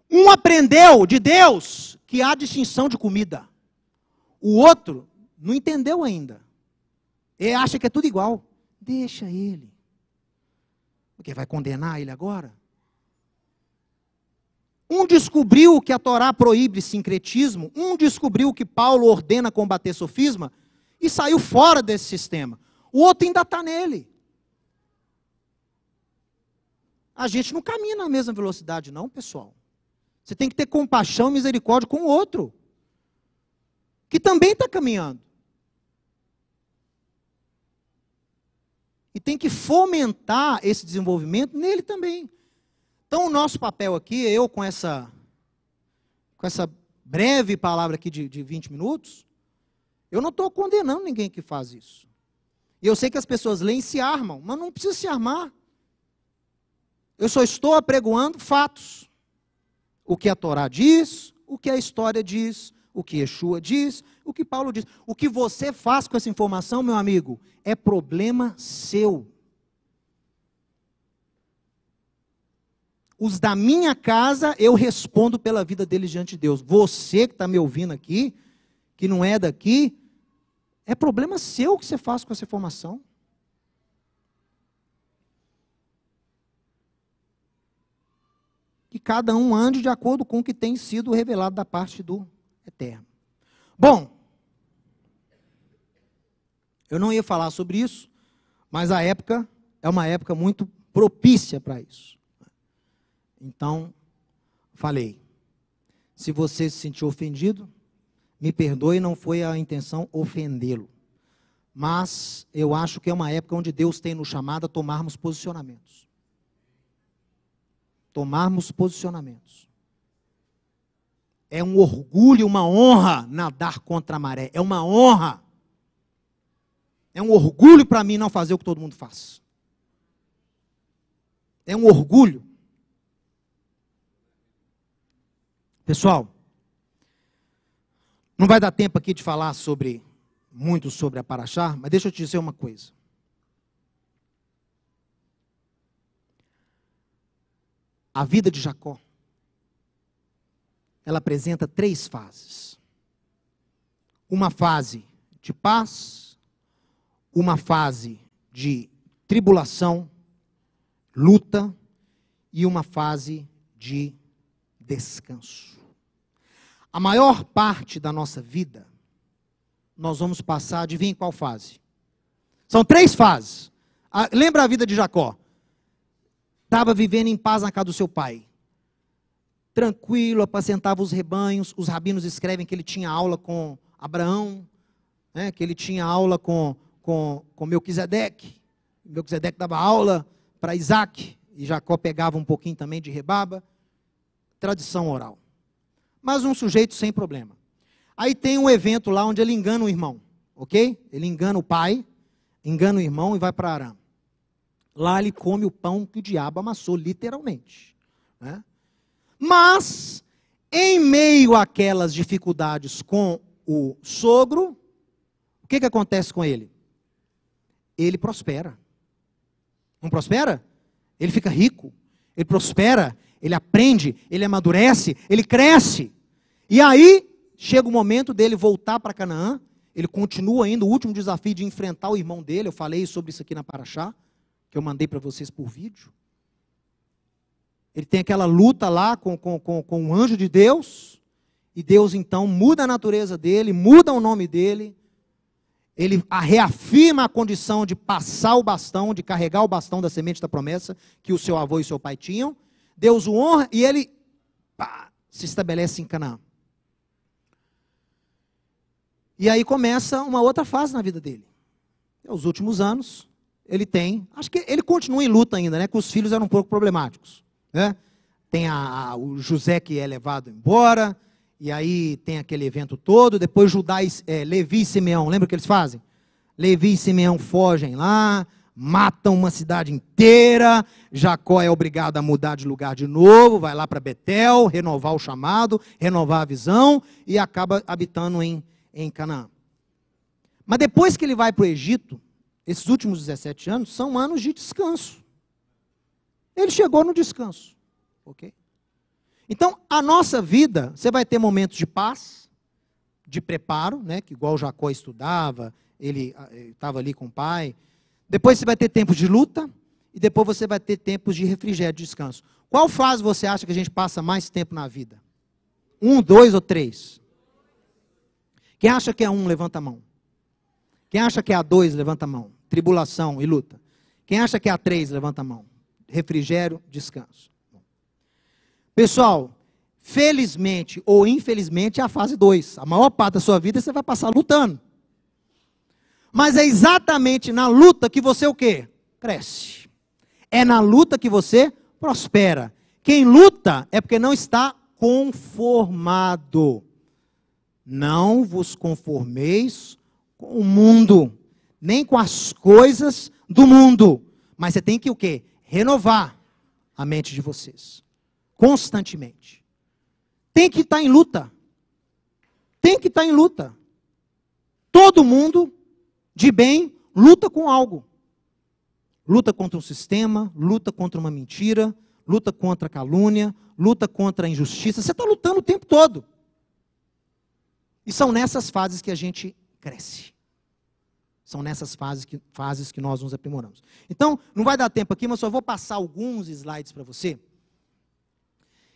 Um aprendeu de Deus que há distinção de comida. O outro não entendeu ainda. Ele acha que é tudo igual. Deixa ele. Porque vai condenar ele agora? Um descobriu que a Torá proíbe sincretismo, um descobriu que Paulo ordena combater sofisma e saiu fora desse sistema. O outro ainda está nele. A gente não caminha na mesma velocidade, não, pessoal. Você tem que ter compaixão e misericórdia com o outro, que também está caminhando. e tem que fomentar esse desenvolvimento nele também. Então, o nosso papel aqui, eu com essa, com essa breve palavra aqui de, de 20 minutos, eu não estou condenando ninguém que faz isso. E eu sei que as pessoas leem e se armam, mas não precisa se armar. Eu só estou apregoando fatos. O que a Torá diz, o que a história diz, o que Yeshua diz, o que Paulo diz. O que você faz com essa informação, meu amigo, é problema seu. Os da minha casa, eu respondo pela vida deles diante de Deus. Você que está me ouvindo aqui, que não é daqui, é problema seu que você faz com essa informação. Que cada um ande de acordo com o que tem sido revelado da parte do eterno. Bom, eu não ia falar sobre isso, mas a época é uma época muito propícia para isso. Então, falei. Se você se sentiu ofendido, me perdoe, não foi a intenção ofendê-lo. Mas eu acho que é uma época onde Deus tem nos chamado a tomarmos posicionamentos. Tomarmos posicionamentos. É um orgulho, uma honra nadar contra a maré. É uma honra. É um orgulho para mim não fazer o que todo mundo faz. É um orgulho. Pessoal, não vai dar tempo aqui de falar sobre muito sobre a Paraxá, mas deixa eu te dizer uma coisa. A vida de Jacó ela apresenta três fases. Uma fase de paz, uma fase de tribulação, luta e uma fase de descanso. A maior parte da nossa vida nós vamos passar, adivinha qual fase? São três fases. A, ah, lembra a vida de Jacó? Estava vivendo em paz na casa do seu pai tranquilo, apacentava os rebanhos. Os rabinos escrevem que ele tinha aula com Abraão, né, que ele tinha aula com, com, com Melquisedeque. Melquisedeque dava aula para Isaac, e Jacó pegava um pouquinho também de rebaba. Tradição oral. Mas um sujeito sem problema. Aí tem um evento lá onde ele engana o irmão, ok? Ele engana o pai, engana o irmão e vai para Arã. Lá ele come o pão que o diabo amassou, literalmente. Né? Mas, em meio àquelas dificuldades com o sogro, o que, que acontece com ele? Ele prospera. Não prospera? Ele fica rico, ele prospera, ele aprende, ele amadurece, ele cresce. E aí chega o momento dele voltar para Canaã. Ele continua ainda o último desafio de enfrentar o irmão dele. Eu falei sobre isso aqui na Paraxá, que eu mandei para vocês por vídeo. Ele tem aquela luta lá com, com, com, com o anjo de Deus, e Deus então muda a natureza dele, muda o nome dele, ele reafirma a condição de passar o bastão, de carregar o bastão da semente da promessa que o seu avô e seu pai tinham. Deus o honra e ele pá, se estabelece em Canaã. E aí começa uma outra fase na vida dele. Os últimos anos, ele tem. Acho que ele continua em luta ainda, né? Que os filhos eram um pouco problemáticos. Né? Tem a, a, o José que é levado embora, e aí tem aquele evento todo. Depois Judá, é, Levi e Simeão, lembra o que eles fazem? Levi e Simeão fogem lá, matam uma cidade inteira. Jacó é obrigado a mudar de lugar de novo, vai lá para Betel, renovar o chamado, renovar a visão e acaba habitando em, em Canaã. Mas depois que ele vai para o Egito, esses últimos 17 anos são anos de descanso. Ele chegou no descanso. Ok? Então, a nossa vida, você vai ter momentos de paz, de preparo, né? Que igual Jacó estudava, ele ah, estava eh, ali com o pai. Depois você vai ter tempos de luta e depois você vai ter tempos de refrigério, de descanso. Qual fase você acha que a gente passa mais tempo na vida? Um, dois ou três? Quem acha que é um, levanta a mão. Quem acha que é a dois, levanta a mão. Tribulação e luta. Quem acha que é a três, levanta a mão refrigério, descanso. Pessoal, felizmente ou infelizmente é a fase 2. A maior parte da sua vida você vai passar lutando. Mas é exatamente na luta que você o quê? Cresce. É na luta que você prospera. Quem luta é porque não está conformado. Não vos conformeis com o mundo, nem com as coisas do mundo. Mas você tem que o quê? renovar a mente de vocês constantemente. Tem que estar tá em luta. Tem que estar tá em luta. Todo mundo de bem luta com algo. Luta contra um sistema, luta contra uma mentira, luta contra a calúnia, luta contra a injustiça. Você está lutando o tempo todo. E são nessas fases que a gente cresce. São nessas fases que, fases que nós nos aprimoramos. Então, não vai dar tempo aqui, mas só vou passar alguns slides para você.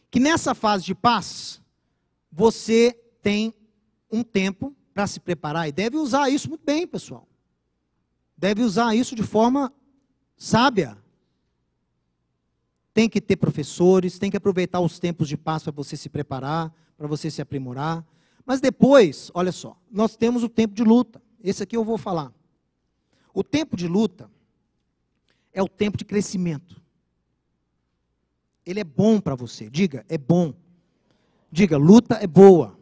Que nessa fase de paz, você tem um tempo para se preparar e deve usar isso muito bem, pessoal. Deve usar isso de forma sábia. Tem que ter professores, tem que aproveitar os tempos de paz para você se preparar, para você se aprimorar. Mas depois, olha só, nós temos o tempo de luta. Esse aqui eu vou falar. O tempo de luta é o tempo de crescimento. Ele é bom para você. Diga, é bom. Diga, luta é boa.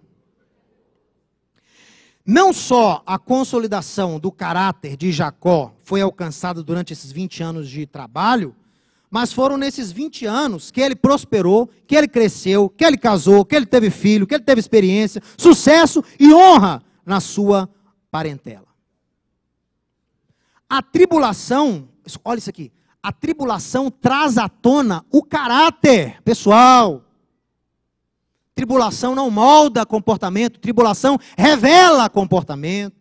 Não só a consolidação do caráter de Jacó foi alcançada durante esses 20 anos de trabalho, mas foram nesses 20 anos que ele prosperou, que ele cresceu, que ele casou, que ele teve filho, que ele teve experiência, sucesso e honra na sua parentela. A tribulação, olha isso aqui, a tribulação traz à tona o caráter pessoal. Tribulação não molda comportamento, tribulação revela comportamento.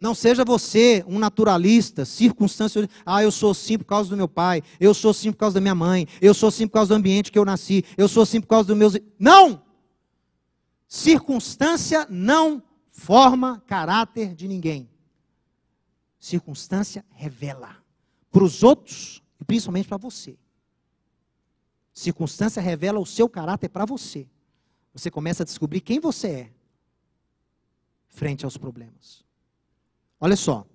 Não seja você um naturalista, circunstância. Ah, eu sou assim por causa do meu pai, eu sou assim por causa da minha mãe, eu sou assim por causa do ambiente que eu nasci, eu sou assim por causa dos meus. Não! Circunstância não forma caráter de ninguém. Circunstância revela para os outros e principalmente para você. Circunstância revela o seu caráter para você. Você começa a descobrir quem você é frente aos problemas. Olha só.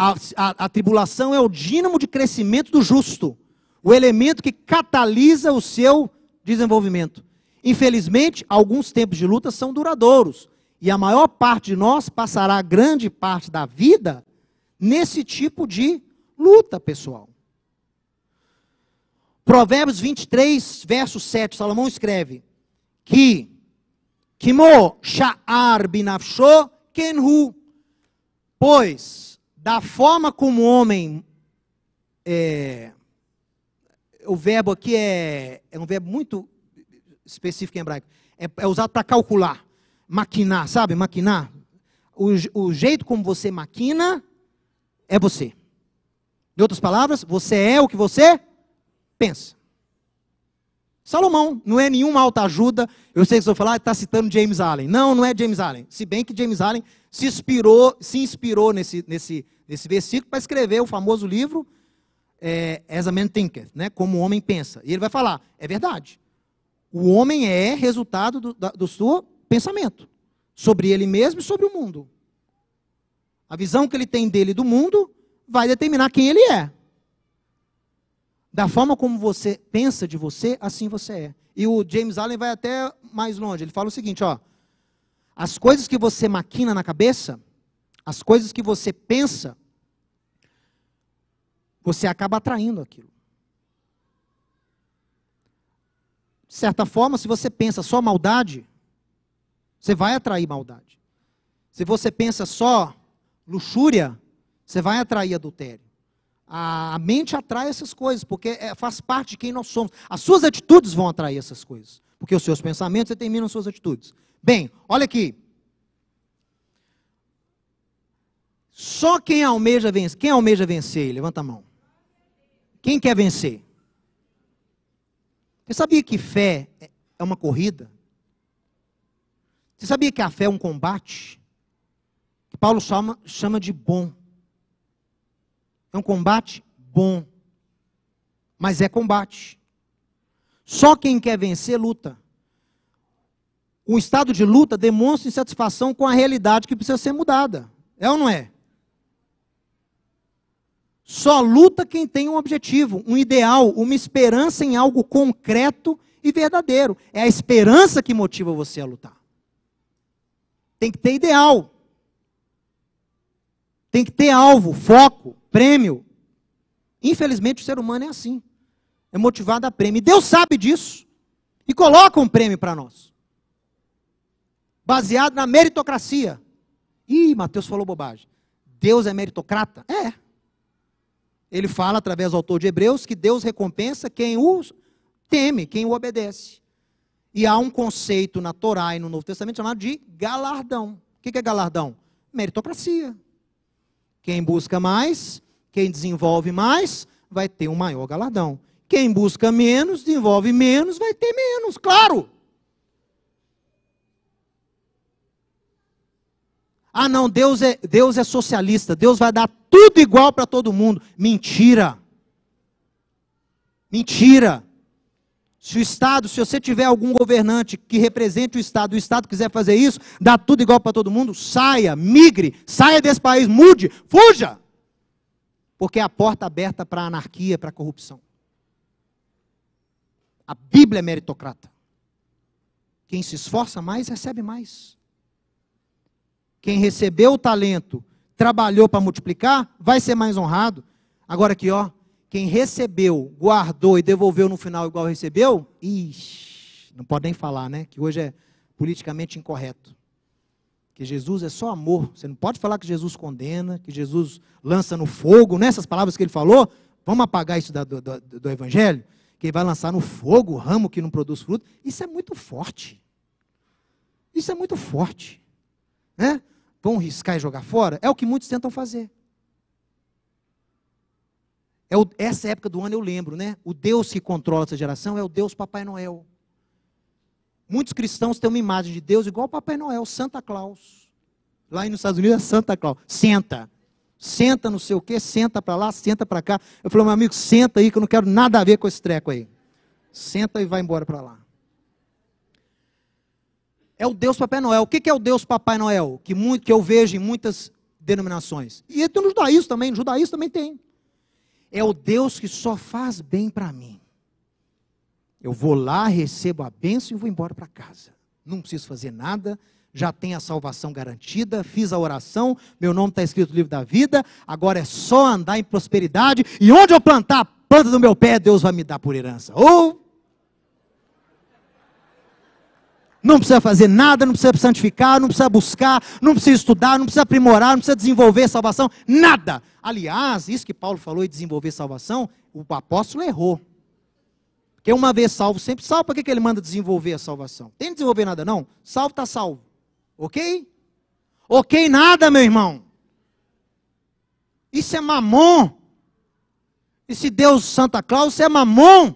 A, a, a, tribulação é o dínamo de crescimento do justo, o elemento que catalisa o seu desenvolvimento. Infelizmente, alguns tempos de luta são duradouros, e a maior parte de nós passará grande parte da vida nesse tipo de luta, pessoal. Provérbios 23, verso 7, Salomão escreve que Kimo sha'ar binafsho kenhu, pois da forma como o homem é, o verbo aqui é, é um verbo muito específico em hebraico. É, é usado para calcular, maquinar, sabe? Maquinar. O, o jeito como você maquina é você. Em outras palavras, você é o que você pensa. Salomão não é nenhuma alta ajuda. Eu sei que você vai falar, está ah, citando James Allen. Não, não é James Allen. Se bem que James Allen se inspirou, se inspirou nesse, nesse, nesse versículo para escrever o famoso livro é, As a Man Thinketh, né? Como o homem pensa. E ele vai falar, é verdade. O homem é resultado do, do seu pensamento sobre ele mesmo e sobre o mundo. A visão que ele tem dele do mundo vai determinar quem ele é. Da forma como você pensa de você, assim você é. E o James Allen vai até mais longe. Ele fala o seguinte, ó: as coisas que você maquina na cabeça, as coisas que você pensa, você acaba atraindo aquilo. De certa forma, se você pensa só maldade, você vai atrair maldade. Se você pensa só luxúria, você vai atrair adultério. A mente atrai essas coisas, porque é, faz parte de quem nós somos. As suas atitudes vão atrair essas coisas, porque os seus pensamentos determinam as suas atitudes. Bem, olha aqui. Só quem almeja vencer. Quem almeja vencer? Levanta a mão. Quem quer vencer? Você sabia que fé é, é uma corrida? Você sabia que a fé é um combate? Que Paulo chama, chama de bom. É um combate bom. Mas é combate. Só quem quer vencer luta. O estado de luta demonstra insatisfação com a realidade que precisa ser mudada. É ou não é? Só luta quem tem um objetivo, um ideal, uma esperança em algo concreto e verdadeiro. É a esperança que motiva você a lutar. Tem que ter ideal. Tem que ter alvo, foco, prêmio. Infelizmente, o ser humano é assim. É motivado a prêmio. E Deus sabe disso. E coloca um prêmio para nós. Baseado na meritocracia. Ih, Mateus falou bobagem. Deus é meritocrata? É. Ele fala através do autor de Hebreus que Deus recompensa quem o teme, quem o obedece. E há um conceito na Torá e no Novo Testamento chamado de galardão. O que é galardão? Meritocracia. Quem busca mais, quem desenvolve mais, vai ter um maior galardão. Quem busca menos, desenvolve menos, vai ter menos, claro. Ah, não, Deus é, Deus é socialista, Deus vai dar tudo igual para todo mundo. Mentira. Mentira. Se o Estado, se você tiver algum governante que represente o Estado, o Estado quiser fazer isso, dá tudo igual para todo mundo, saia, migre, saia desse país, mude, fuja. Porque é a porta aberta para a anarquia, para a corrupção. A Bíblia é meritocrata. Quem se esforça mais, recebe mais. Quem recebeu o talento, trabalhou para multiplicar, vai ser mais honrado. Agora aqui, ó, quem recebeu, guardou e devolveu no final igual recebeu, ixi, não pode nem falar, né? Que hoje é politicamente incorreto. Que Jesus é só amor. Você não pode falar que Jesus condena, que Jesus lança no fogo, nessas né? palavras que ele falou. Vamos apagar isso da, do, do, do Evangelho? Que ele vai lançar no fogo o ramo que não produz fruto. Isso é muito forte. Isso é muito forte né? Vão riscar e jogar fora? É o que muitos tentam fazer. É o, essa época do ano eu lembro, né? O Deus que controla essa geração é o Deus Papai Noel. Muitos cristãos têm uma imagem de Deus igual Papai Noel, Santa Claus. Lá nos Estados Unidos é Santa Claus. Senta. Senta não sei o quê, senta para lá, senta para cá. Eu falei, meu amigo, senta aí que eu não quero nada a ver com esse treco aí. Senta e vai embora para lá. É o Deus Papai Noel. O que é o Deus Papai Noel? Que, muito, que eu vejo em muitas denominações. E entra no judaísmo também, no judaísmo também tem. É o Deus que só faz bem para mim. Eu vou lá, recebo a bênção e vou embora para casa. Não preciso fazer nada, já tenho a salvação garantida, fiz a oração, meu nome está escrito no livro da vida, agora é só andar em prosperidade, e onde eu plantar a planta do meu pé, Deus vai me dar por herança. Ou não precisa fazer nada, não precisa santificar, não precisa buscar, não precisa estudar, não precisa aprimorar, não precisa desenvolver salvação, nada. Aliás, isso que Paulo falou em desenvolver salvação, o apóstolo errou. Porque uma vez salvo, sempre salvo, para que, que ele manda desenvolver a salvação? Tem que desenvolver nada, não? Salvo está salvo. Ok? Ok, nada, meu irmão. Isso é mamon. Esse Deus Santa Claus, isso é mamon.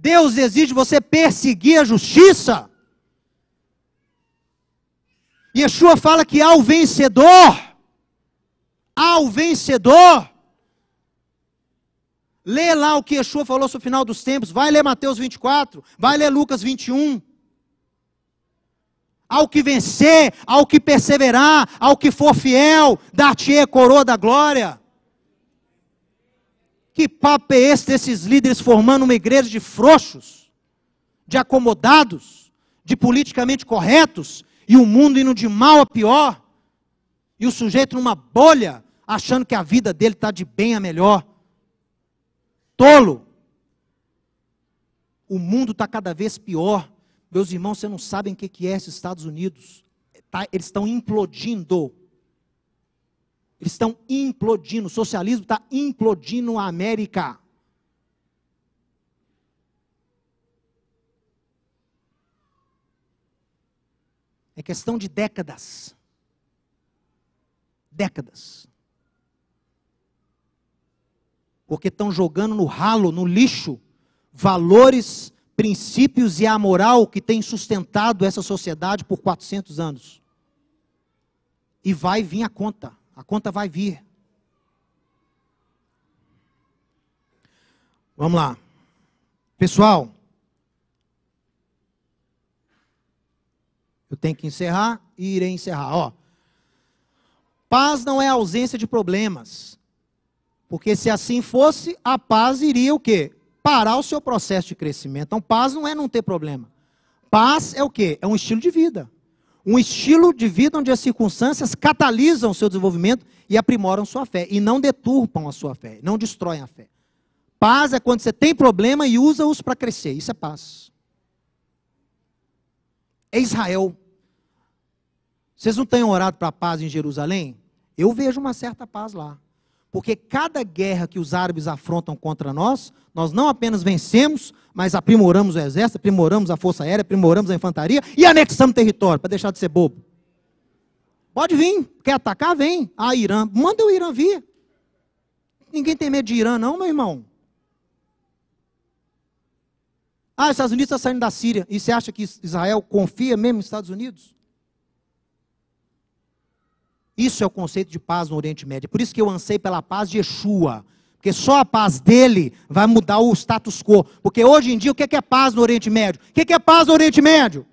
Deus exige você perseguir a justiça. Yeshua fala que há o vencedor. Há o vencedor. Lê lá o que Yeshua falou sobre o final dos tempos. Vai ler Mateus 24. Vai ler Lucas 21. Ao que vencer, ao que perseverar, ao que for fiel, dar-te-ei coroa da glória. Que papo é esse desses líderes formando uma igreja de frouxos, de acomodados, de politicamente corretos, e o mundo indo de mal a pior, e o sujeito numa bolha, achando que a vida dele está de bem a melhor? Tolo! O mundo está cada vez pior. Meus irmãos, vocês não sabem o que é esses Estados Unidos. Tá, eles estão implodindo. Eles estão implodindo, o socialismo está implodindo a América. É questão de décadas. Décadas. Porque estão jogando no ralo, no lixo, valores, princípios e a moral que tem sustentado essa sociedade por 400 anos. E vai vir a conta. A conta vai vir. Vamos lá. Pessoal, eu tenho que encerrar e irei encerrar. Ó, paz não é ausência de problemas. Porque se assim fosse, a paz iria o quê? Parar o seu processo de crescimento. Então, paz não é não ter problema. Paz é o quê? É um estilo de vida um estilo de vida onde as circunstâncias catalisam o seu desenvolvimento e aprimoram sua fé, e não deturpam a sua fé, não destroem a fé. Paz é quando você tem problema e usa-os para crescer, isso é paz. É Israel. Vocês não têm orado para paz em Jerusalém? Eu vejo uma certa paz lá. Porque cada guerra que os árabes afrontam contra nós, nós não apenas vencemos, mas aprimoramos o exército, aprimoramos a força aérea, aprimoramos a infantaria e anexamos território, para deixar de ser bobo. Pode vir, quer atacar? Vem. Ah, Irã, manda o Irã vir. Ninguém tem medo de Irã, não, meu irmão. Ah, os Estados Unidos estão tá saindo da Síria. E você acha que Israel confia mesmo nos Estados Unidos? Isso é o conceito de paz no Oriente Médio. Por isso que eu ansei pela paz de Yeshua. Porque só a paz dele vai mudar o status quo. Porque hoje em dia, o que é, é paz no Oriente Médio? O que é, é paz no Oriente Médio?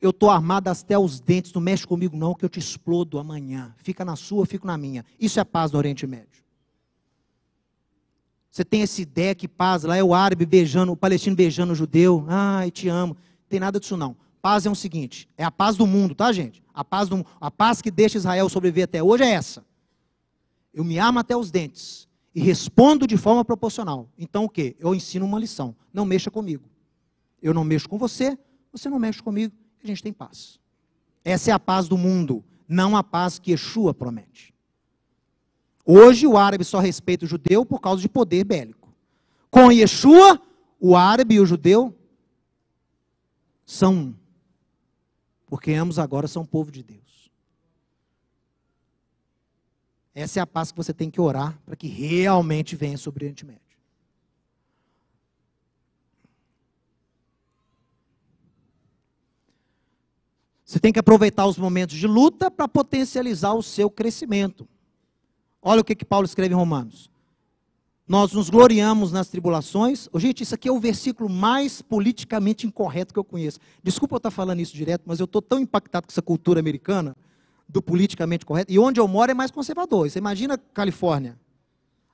Eu estou armado até os dentes, não mexe comigo não, que eu te explodo amanhã. Fica na sua, fico na minha. Isso é paz no Oriente Médio. Você tem essa ideia que paz lá é o árabe beijando, o palestino beijando o judeu. Ai, te amo. Não tem nada disso não. Paz é o seguinte: é a paz do mundo, tá, gente? A paz, do, a paz que deixa Israel sobreviver até hoje é essa. Eu me armo até os dentes e respondo de forma proporcional. Então o que? Eu ensino uma lição: não mexa comigo. Eu não mexo com você, você não mexe comigo, a gente tem paz. Essa é a paz do mundo, não a paz que Yeshua promete. Hoje o árabe só respeita o judeu por causa de poder bélico. Com Yeshua, o árabe e o judeu são porque ambos agora são povo de Deus. Essa é a paz que você tem que orar para que realmente venha sobre o Oriente Médio. Você tem que aproveitar os momentos de luta para potencializar o seu crescimento. Olha o que, que Paulo escreve em Romanos. Nós nos gloriamos nas tribulações. Oh, gente, isso aqui é o versículo mais politicamente incorreto que eu conheço. Desculpa eu estar tá falando isso direto, mas eu estou tão impactado com essa cultura americana do politicamente correto. E onde eu moro é mais conservador. Você imagina Califórnia.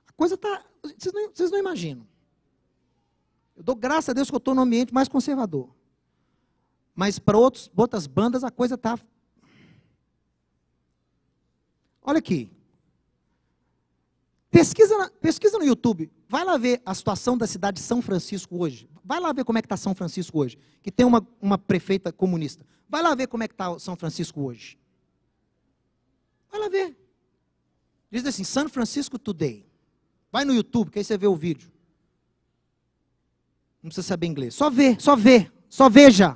A coisa está. Vocês não, vocês não imaginam. Eu dou graças a Deus que eu estou no ambiente mais conservador. Mas para outras bandas a coisa está. Olha aqui. Pesquisa, pesquisa no YouTube, vai lá ver a situação da cidade de São Francisco hoje. Vai lá ver como é que está São Francisco hoje, que tem uma, uma prefeita comunista. Vai lá ver como é que está São Francisco hoje. Vai lá ver. Diz assim, São Francisco Today. Vai no YouTube, que aí você vê o vídeo. Não precisa saber inglês. Só vê, só vê, só veja.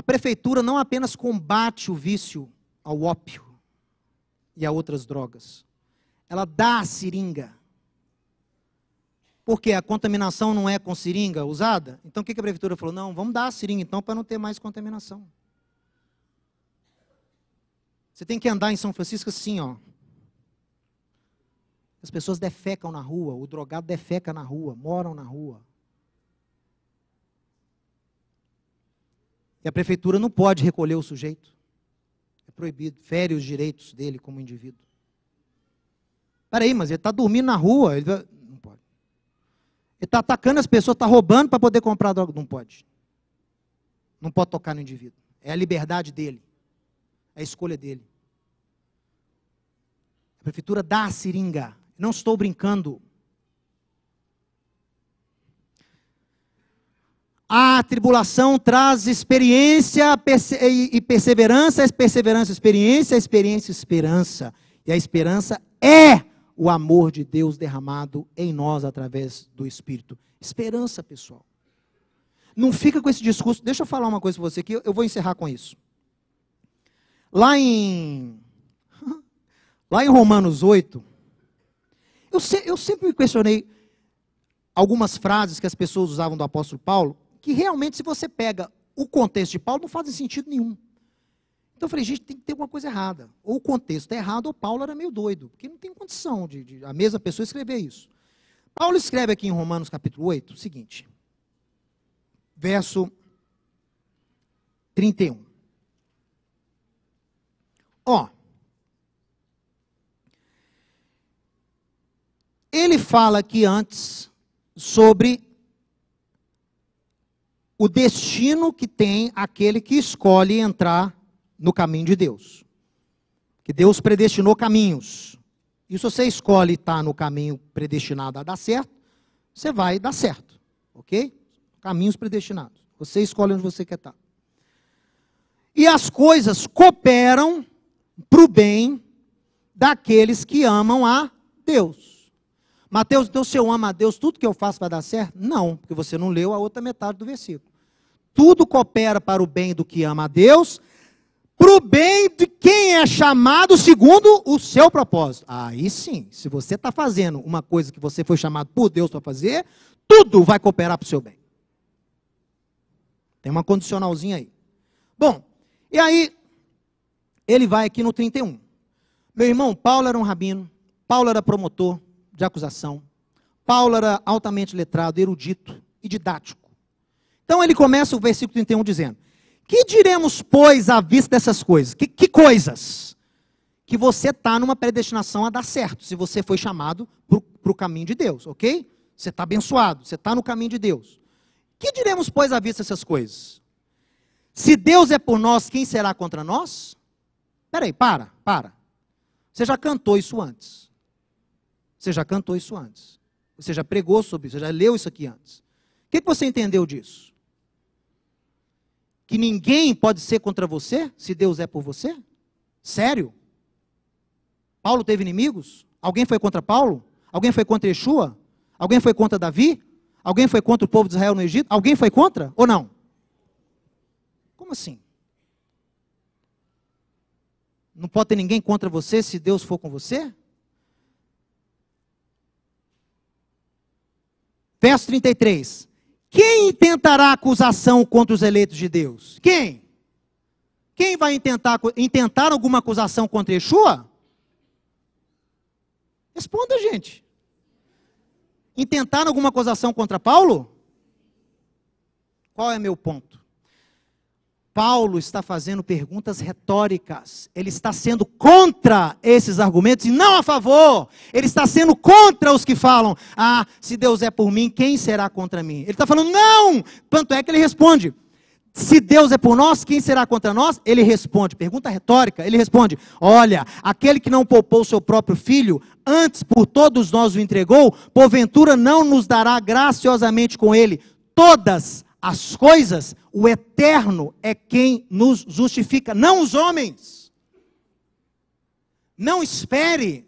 A prefeitura não apenas combate o vício ao ópio e a outras drogas, ela dá a seringa. Porque a contaminação não é com seringa usada? Então o que a prefeitura falou? Não, vamos dar a seringa então para não ter mais contaminação. Você tem que andar em São Francisco assim, ó. As pessoas defecam na rua, o drogado defeca na rua, moram na rua. E a prefeitura não pode recolher o sujeito. É proibido, fere os direitos dele como indivíduo. Peraí, mas ele está dormindo na rua. Ele vai... Não pode. Ele está atacando as pessoas, está roubando para poder comprar droga. Não pode. Não pode tocar no indivíduo. É a liberdade dele. É a escolha dele. A prefeitura dá a seringa. Não estou brincando. A tribulação traz experiência e perseverança, perseverança, experiência, experiência, esperança. E a esperança é o amor de Deus derramado em nós através do Espírito. Esperança, pessoal. Não fica com esse discurso. Deixa eu falar uma coisa para você aqui, eu vou encerrar com isso. Lá em <laughs> lá em Romanos 8, eu, se, eu sempre me questionei algumas frases que as pessoas usavam do apóstolo Paulo, que realmente, se você pega o contexto de Paulo, não fazem sentido nenhum. Então eu falei, gente, tem que ter alguma coisa errada. Ou o contexto é errado, ou Paulo era meio doido, porque não tem condição de, de a mesma pessoa escrever isso. Paulo escreve aqui em Romanos capítulo 8 o seguinte, verso 31. Ó, ele fala aqui antes sobre o destino que tem aquele que escolhe entrar no caminho de Deus. Que Deus predestinou caminhos. E se você escolhe estar tá no caminho predestinado a dar certo, você vai dar certo, ok? Caminhos predestinados. Você escolhe onde você quer estar. Tá. E as coisas cooperam para o bem daqueles que amam a Deus. Mateus, então se eu amo a Deus, tudo que eu faço vai dar certo? Não, porque você não leu a outra metade do versículo tudo coopera para o bem do que ama a Deus, para o bem de quem é chamado segundo o seu propósito. Aí sim, se você está fazendo uma coisa que você foi chamado por Deus para fazer, tudo vai cooperar para o seu bem. Tem uma condicionalzinha aí. Bom, e aí, ele vai aqui no 31. Meu irmão, Paulo era um rabino, Paulo era promotor de acusação, Paulo era altamente letrado, erudito e didático. Então ele começa o versículo 31 dizendo: Que diremos, pois, à vista dessas coisas? Que, que coisas? Que você está numa predestinação a dar certo, se você foi chamado para o caminho de Deus, ok? Você está abençoado, você está no caminho de Deus. Que diremos, pois, à vista dessas coisas? Se Deus é por nós, quem será contra nós? Peraí, para, para. Você já cantou isso antes. Você já cantou isso antes. Você já pregou sobre isso, você já leu isso aqui antes. O que, que você entendeu disso? que ninguém pode ser contra você, se Deus é por você? Sério? Paulo teve inimigos? Alguém foi contra Paulo? Alguém foi contra Yeshua? Alguém foi contra Davi? Alguém foi contra o povo de Israel no Egito? Alguém foi contra ou não? Como assim? Não pode ter ninguém contra você se Deus for com você? Verso 33. Quem intentará acusação contra os eleitos de Deus? Quem? Quem vai intentar, intentar alguma acusação contra Yeshua? Responda, gente. Intentaram alguma acusação contra Paulo? Qual é meu ponto? Paulo está fazendo perguntas retóricas. Ele está sendo contra esses argumentos e não a favor. Ele está sendo contra os que falam: Ah, se Deus é por mim, quem será contra mim? Ele está falando: Não! Tanto é que ele responde: Se Deus é por nós, quem será contra nós? Ele responde: Pergunta retórica. Ele responde: Olha, aquele que não poupou seu próprio filho, antes por todos nós o entregou, porventura não nos dará graciosamente com ele todas as coisas, o eterno é quem nos justifica, não os homens. Não espere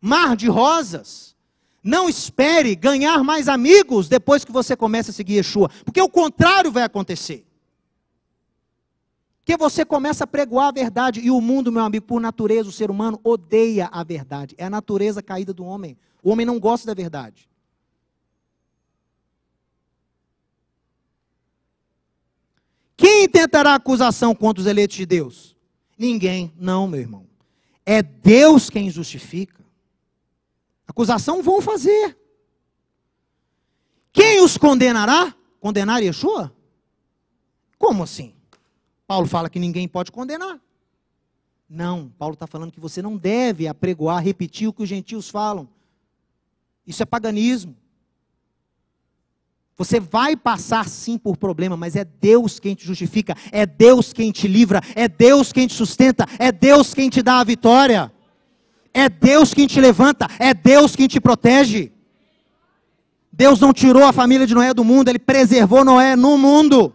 mar de rosas. Não espere ganhar mais amigos depois que você começa a seguir Yeshua, porque o contrário vai acontecer. Porque você começa a pregoar a verdade e o mundo, meu amigo, por natureza, o ser humano odeia a verdade. É a natureza caída do homem. O homem não gosta da verdade. Quem tentará acusação contra os eleitos de Deus? Ninguém, não, meu irmão. É Deus quem justifica. Acusação vão fazer. Quem os condenará? Condenar Yeshua? Como assim? Paulo fala que ninguém pode condenar. Não, Paulo está falando que você não deve apregoar, repetir o que os gentios falam. Isso é paganismo. Você vai passar sim por problema, mas é Deus quem te justifica, é Deus quem te livra, é Deus quem te sustenta, é Deus quem te dá a vitória, é Deus quem te levanta, é Deus quem te protege. Deus não tirou a família de Noé do mundo, ele preservou Noé no mundo.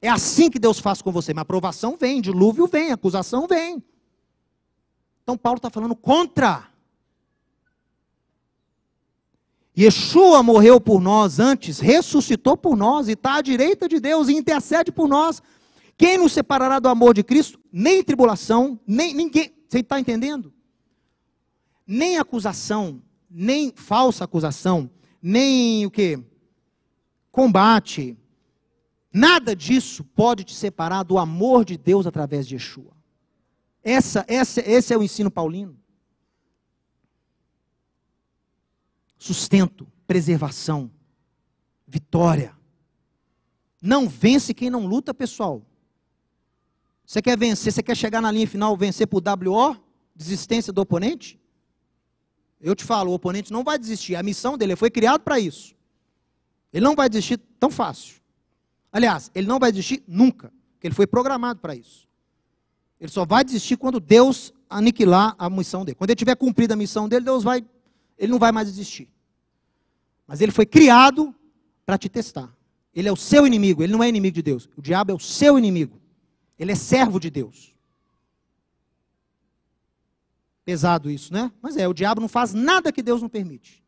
É assim que Deus faz com você. Mas aprovação vem, dilúvio vem, acusação vem. Então Paulo está falando contra. Yeshua morreu por nós antes, ressuscitou por nós e está à direita de Deus e intercede por nós. Quem nos separará do amor de Cristo? Nem tribulação, nem ninguém. Você está entendendo? Nem acusação, nem falsa acusação, nem o que? Combate. Nada disso pode te separar do amor de Deus através de Yeshua. Essa, essa, esse é o ensino paulino. sustento, preservação, vitória. Não vence quem não luta, pessoal. Você quer vencer, você quer chegar na linha final, vencer por WO, desistência do oponente? Eu te falo, o oponente não vai desistir. A missão dele foi criado para isso. Ele não vai desistir tão fácil. Aliás, ele não vai desistir nunca, porque ele foi programado para isso. Ele só vai desistir quando Deus aniquilar a missão dele. Quando ele tiver cumprido a missão dele, Deus vai, ele não vai mais desistir. Mas ele foi criado para te testar. Ele é o seu inimigo, ele não é inimigo de Deus. O diabo é o seu inimigo. Ele é servo de Deus. Pesado isso, né? Mas é, o diabo não faz nada que Deus não permite.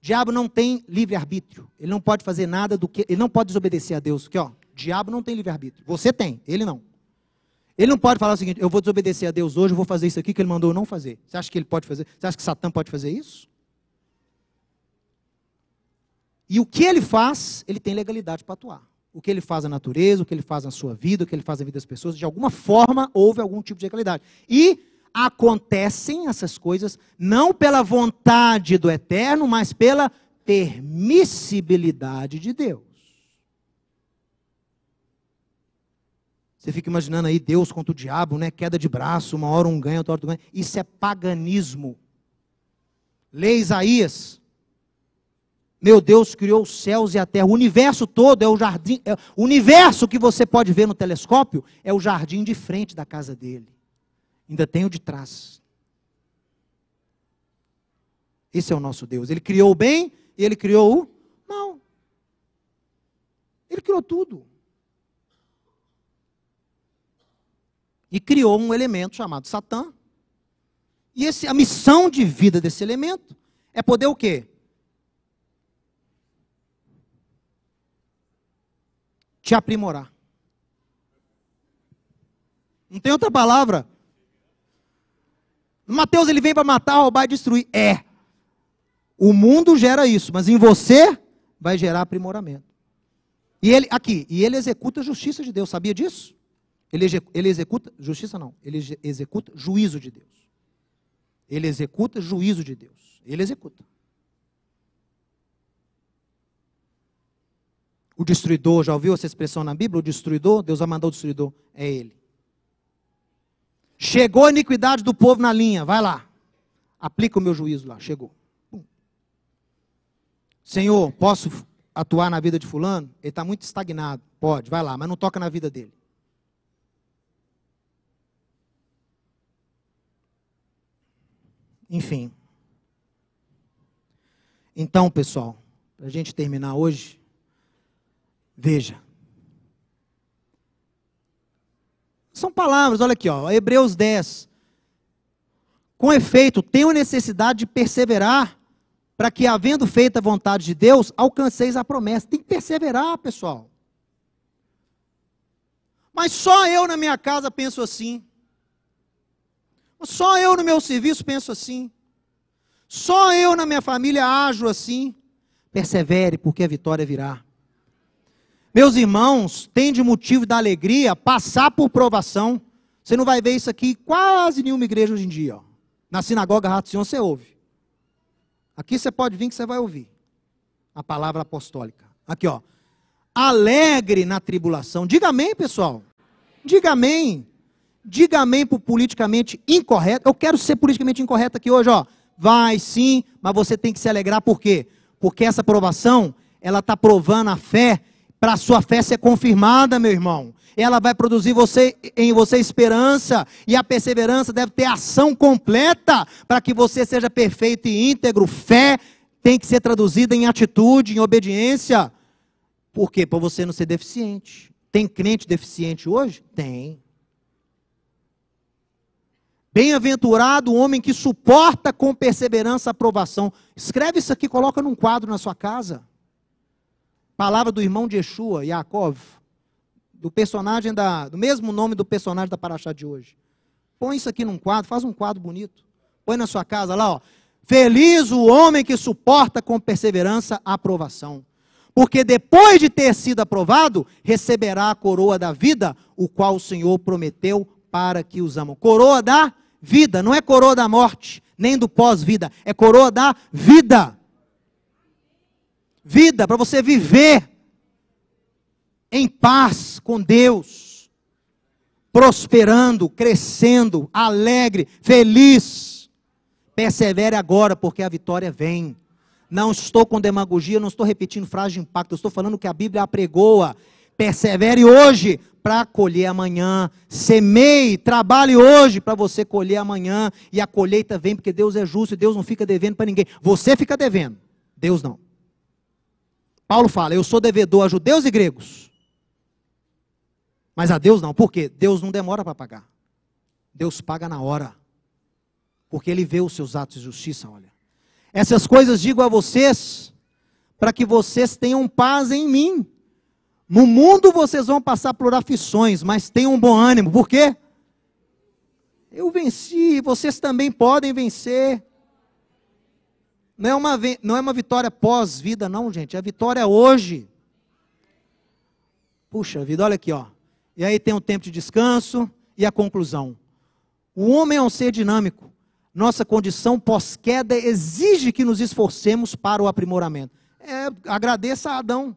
O diabo não tem livre-arbítrio. Ele não pode fazer nada do que. Ele não pode desobedecer a Deus. Aqui, ó, o diabo não tem livre-arbítrio. Você tem, ele não. Ele não pode falar o seguinte: eu vou desobedecer a Deus hoje, eu vou fazer isso aqui que ele mandou eu não fazer. Você acha que ele pode fazer? Você acha que Satã pode fazer isso? E o que ele faz, ele tem legalidade para atuar. O que ele faz na natureza, o que ele faz na sua vida, o que ele faz na vida das pessoas, de alguma forma houve algum tipo de legalidade. E acontecem essas coisas não pela vontade do eterno, mas pela permissibilidade de Deus. Você fica imaginando aí Deus contra o diabo, né? Queda de braço, uma hora um ganha, outra hora outro ganha. Isso é paganismo. Lê Isaías meu Deus criou os céus e a terra. O universo todo é o jardim. É, o universo que você pode ver no telescópio é o jardim de frente da casa dele. Ainda tem o de trás. Esse é o nosso Deus. Ele criou o bem e ele criou o mal. Ele criou tudo. E criou um elemento chamado Satã. E esse, a missão de vida desse elemento é poder o quê? te aprimorar. Não tem outra palavra. Mateus ele vem para matar, roubar e destruir. É. O mundo gera isso, mas em você vai gerar aprimoramento. E ele aqui, e ele executa a justiça de Deus. Sabia disso? Ele, ele executa justiça não. Ele executa juízo de Deus. Ele executa juízo de Deus. Ele executa. o destruidor. Já ouviu essa expressão na Bíblia? O destruidor, Deus vai mandar o destruidor. É ele. Chegou a iniquidade do povo na linha, vai lá. Aplica o meu juízo lá, chegou. Senhor, posso atuar na vida de fulano? Ele está muito estagnado. Pode, vai lá, mas não toca na vida dele. Enfim. Então, pessoal, para a gente terminar hoje, Veja. São palavras, olha aqui, ó, Hebreus 10. Com efeito, tenho necessidade de perseverar para que, havendo feito a vontade de Deus, alcanceis a promessa. Tem que perseverar, pessoal. Mas só eu na minha casa penso assim. Só eu no meu serviço penso assim. Só eu na minha família ajo assim. Persevere, porque a vitória virá. Meus irmãos, tem de motivo da alegria passar por provação. Você não vai ver isso aqui em quase nenhuma igreja hoje em dia. Ó. Na sinagoga Ratzion você ouve. Aqui você pode vir que você vai ouvir a palavra apostólica. Aqui, ó. Alegre na tribulação. Diga amém, pessoal. Diga amém. Diga amém por politicamente incorreto. Eu quero ser politicamente incorreto aqui hoje, ó. Vai sim, mas você tem que se alegrar por quê? Porque essa provação, ela está provando a fé para a sua fé ser confirmada, meu irmão. Ela vai produzir você, em você esperança, e a perseverança deve ter ação completa para que você seja perfeito e íntegro. Fé tem que ser traduzida em atitude, em obediência. Por quê? Para você não ser deficiente. Tem crente deficiente hoje? Tem. Bem-aventurado o homem que suporta com perseverança a provação. Escreve isso aqui, coloca num quadro na sua casa. Palavra do irmão de Yeshua, Yaakov, do personagem da, do mesmo nome do personagem da Paraxá de hoje. Põe isso aqui num quadro, faz um quadro bonito. Põe na sua casa lá, ó. Feliz o homem que suporta com perseverança a aprovação. Porque depois de ter sido aprovado, receberá a coroa da vida, o qual o Senhor prometeu para que os amam. Coroa da vida, não é coroa da morte, nem do pós-vida, é coroa da vida vida, para você viver em paz com Deus, prosperando, crescendo, alegre, feliz. Persevere agora, porque a vitória vem. Não estou com demagogia, não estou repetindo frase de impacto, estou falando que a Bíblia apregoa. Persevere hoje para colher amanhã. Semeie, trabalhe hoje para você colher amanhã. E a colheita vem porque Deus é justo e Deus não fica devendo para ninguém. Você fica devendo, Deus não. Paulo fala: Eu sou devedor a judeus e gregos. Mas a Deus não. Por quê? Deus não demora para pagar. Deus paga na hora. Porque ele vê os seus atos de justiça, olha. Essas coisas digo a vocês, para que vocês tenham paz em mim. No mundo vocês vão passar por aflições, mas tenham bom ânimo. Por quê? Eu venci, vocês também podem vencer. Não é uma, não é uma vitória pós-vida, não, gente. É a vitória hoje. Puxa vida, olha aqui, ó. E aí tem um tempo de descanso e a conclusão. O homem é um ser dinâmico. Nossa condição pós-queda exige que nos esforcemos para o aprimoramento. É, agradeça a Adão.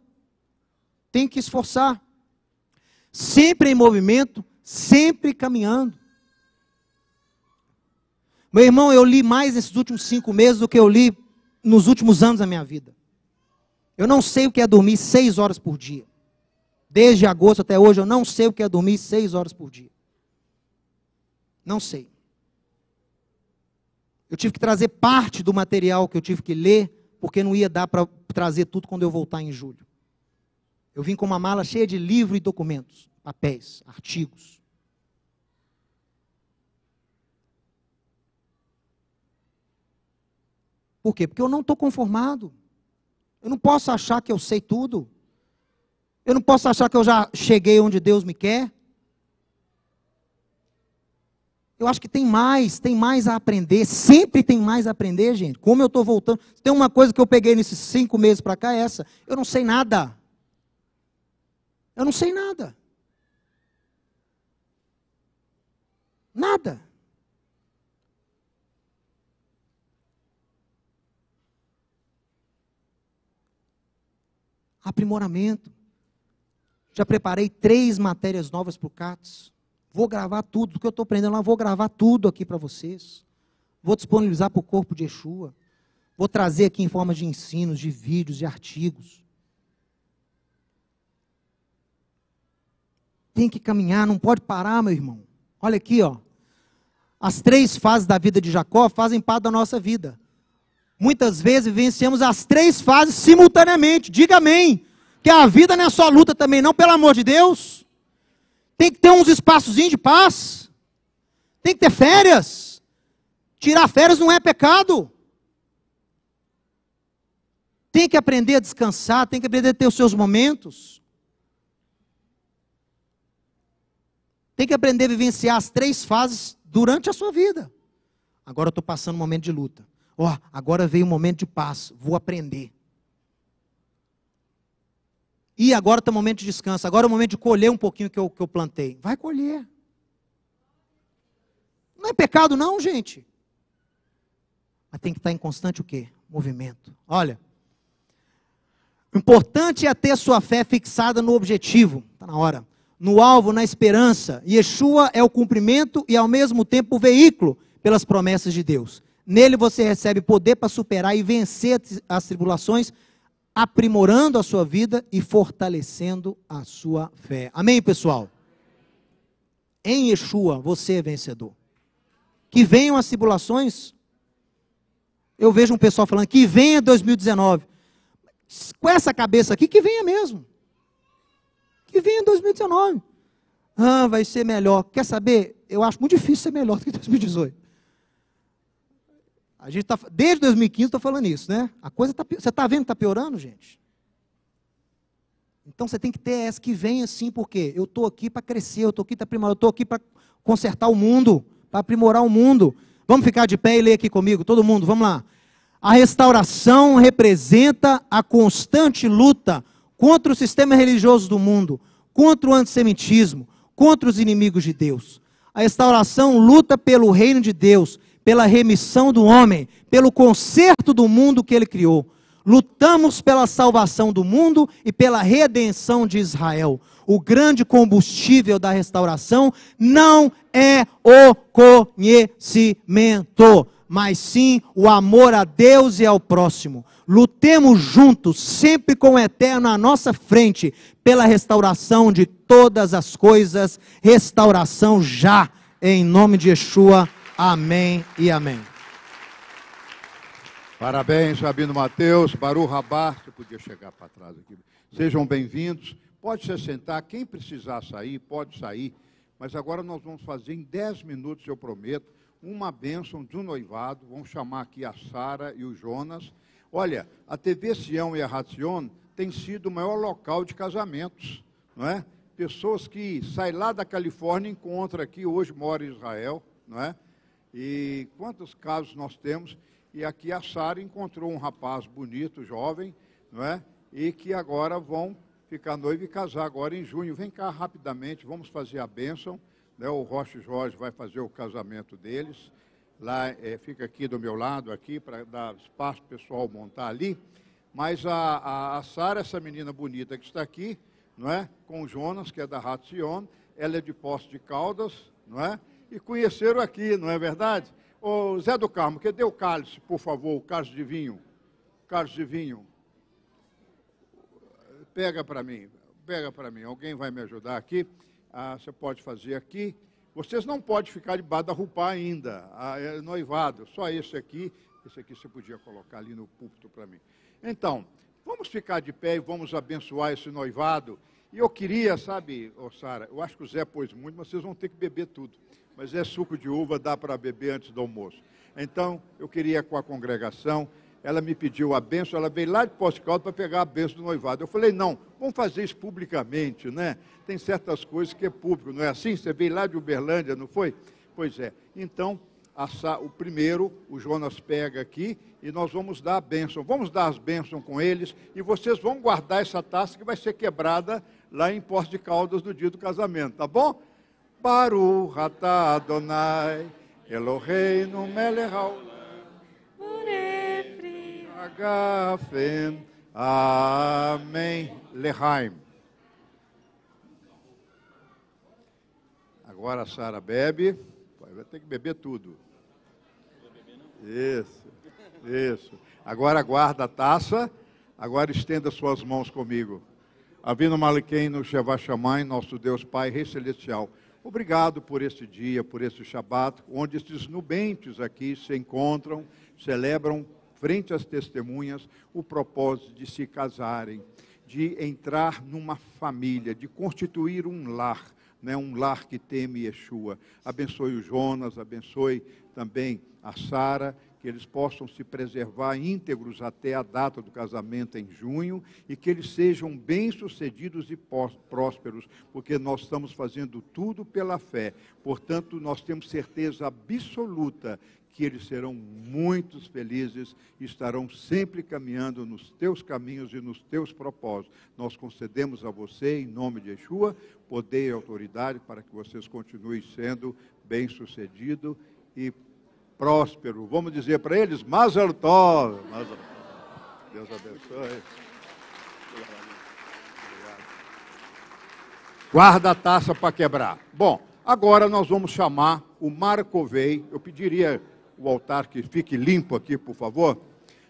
Tem que esforçar. Sempre em movimento, sempre caminhando. Meu irmão, eu li mais nesses últimos cinco meses do que eu li nos últimos anos da minha vida. Eu não sei o que é dormir seis horas por dia. Desde agosto até hoje, eu não sei o que é dormir seis horas por dia. Não sei. Eu tive que trazer parte do material que eu tive que ler, porque não ia dar para trazer tudo quando eu voltar em julho. Eu vim com uma mala cheia de livro e documentos, papéis, artigos. Por quê? Porque eu não estou conformado. Eu não posso achar que eu sei tudo. Eu não posso achar que eu já cheguei onde Deus me quer. Eu acho que tem mais, tem mais a aprender. Sempre tem mais a aprender, gente. Como eu estou voltando. Tem uma coisa que eu peguei nesses cinco meses para cá, é essa. Eu não sei nada. Eu não sei nada. Nada. aprimoramento. Já preparei três matérias novas para o CATS. Vou gravar tudo, o que eu estou aprendendo lá, vou gravar tudo aqui para vocês. Vou disponibilizar para o corpo de Yeshua. Vou trazer aqui em forma de ensinos, de vídeos, de artigos. Tem que caminhar, não pode parar, meu irmão. Olha aqui, ó. As três fases da vida de Jacó fazem parte da nossa vida. Muitas vezes vivenciamos as três fases simultaneamente. Diga amém. Que a vida não é só luta também, não, pelo amor de Deus. Tem que ter uns espaçozinhos de paz. Tem que ter férias. Tirar férias não é pecado. Tem que aprender a descansar, tem que aprender a ter os seus momentos. Tem que aprender a vivenciar as três fases durante a sua vida. Agora eu estou passando um momento de luta. Ó, oh, agora veio o um momento de paz, vou aprender. E agora está o momento de descanso, agora é o momento de colher um pouquinho que eu, que eu plantei. Vai colher. Não é pecado não, gente. Mas tem que estar tá em constante o quê? Movimento. Olha, o importante é ter sua fé fixada no objetivo, está na hora, no alvo, na esperança. Yeshua é o cumprimento e ao mesmo tempo o veículo pelas promessas de Deus. Nele você recebe poder para superar e vencer as tribulações, aprimorando a sua vida e fortalecendo a sua fé. Amém, pessoal? Em Yeshua, você é vencedor. Que venham as tribulações. Eu vejo um pessoal falando que venha 2019. Com essa cabeça aqui, que venha mesmo. Que venha 2019. Ah, vai ser melhor. Quer saber? Eu acho muito difícil ser melhor do que 2018. A gente tá, desde 2015 estou falando isso, né? A coisa tá você está vendo que está piorando, gente? Então você tem que ter essa que vem assim, porque eu estou aqui para crescer, eu estou aqui para aprimorar, eu estou aqui para consertar o mundo, para aprimorar o mundo. Vamos ficar de pé e ler aqui comigo, todo mundo, vamos lá. A restauração representa a constante luta contra o sistema religioso do mundo, contra o antissemitismo, contra os inimigos de Deus. A restauração luta pelo reino de Deus, pela remissão do homem, pelo conserto do mundo que ele criou. Lutamos pela salvação do mundo e pela redenção de Israel. O grande combustível da restauração não é o conhecimento, mas sim o amor a Deus e ao próximo. Lutemos juntos, sempre com o eterno à nossa frente, pela restauração de todas as coisas. Restauração já, em nome de Yeshua. Amém e amém. Parabéns, Rabino Mateus, Baru Rabar, você podia chegar para trás aqui. Sejam bem-vindos. Pode se sentar, quem precisar sair, pode sair. Mas agora nós vamos fazer em 10 minutos, eu prometo, uma bênção de um noivado. Vamos chamar aqui a Sara e o Jonas. Olha, a TV Sião e a Racion tem sido o maior local de casamentos, não é? Pessoas que saem lá da Califórnia, encontram aqui, hoje mora em Israel, não é? E quantos casos nós temos? E aqui a Sara encontrou um rapaz bonito, jovem, não é? E que agora vão ficar noivo e casar agora em junho. Vem cá rapidamente, vamos fazer a bênção. Né? O Rocha Jorge vai fazer o casamento deles. Lá é, fica aqui do meu lado, aqui, para dar espaço pessoal montar ali. Mas a, a, a Sara, essa menina bonita que está aqui, não é? Com o Jonas, que é da Ratzion, ela é de posto de Caldas, não é? e conheceram aqui, não é verdade? Ô, Zé do Carmo, que deu o cálice, por favor, o cálice de vinho. Cálice de vinho. Pega para mim, pega para mim. Alguém vai me ajudar aqui. Ah, você pode fazer aqui. Vocês não podem ficar debaixo da rupá ainda, ah, é noivado. Só esse aqui. Esse aqui você podia colocar ali no púlpito para mim. Então, vamos ficar de pé e vamos abençoar esse noivado. E eu queria, sabe, oh, Sara, eu acho que o Zé pôs muito, mas vocês vão ter que beber tudo mas é suco de uva, dá para beber antes do almoço. Então, eu queria com a congregação, ela me pediu a benção, ela veio lá de Poço Caldo para pegar a benção do noivado. Eu falei, não, vamos fazer isso publicamente, né? Tem certas coisas que é público, não é assim? Você veio lá de Uberlândia, não foi? Pois é. Então, o primeiro, o Jonas pega aqui e nós vamos dar a bênção. Vamos dar as bênçãos com eles e vocês vão guardar essa taça que vai ser quebrada lá em Poço de Caldas no dia do casamento, tá bom? Baruch atah Adonai, Eloheinu melech haolam, urefri agafen, amém, lehaim. Agora a Sara bebe, vai ter que beber tudo. Isso, isso. Agora guarda a taça, agora estenda suas mãos comigo. Avino Maliquim no Shevá Shammai, nosso Deus Pai, Rei Celestial. Obrigado por este dia, por este Shabat, onde estes nubentes aqui se encontram, celebram frente às testemunhas o propósito de se casarem, de entrar numa família, de constituir um lar, né, um lar que teme Yeshua. Abençoe o Jonas, abençoe também a Sara que eles possam se preservar íntegros até a data do casamento em junho e que eles sejam bem-sucedidos e prósperos, porque nós estamos fazendo tudo pela fé. Portanto, nós temos certeza absoluta que eles serão muito felizes e estarão sempre caminhando nos teus caminhos e nos teus propósitos. Nós concedemos a você, em nome de Yeshua, poder e autoridade para que vocês continuem sendo bem-sucedidos e próspero. Vamos dizer para eles, Mazel Tov. Mazel Tov. Deus abençoe. Guarda a taça para quebrar. Bom, agora nós vamos chamar o Marcovei. Eu pediria o altar que fique limpo aqui, por favor.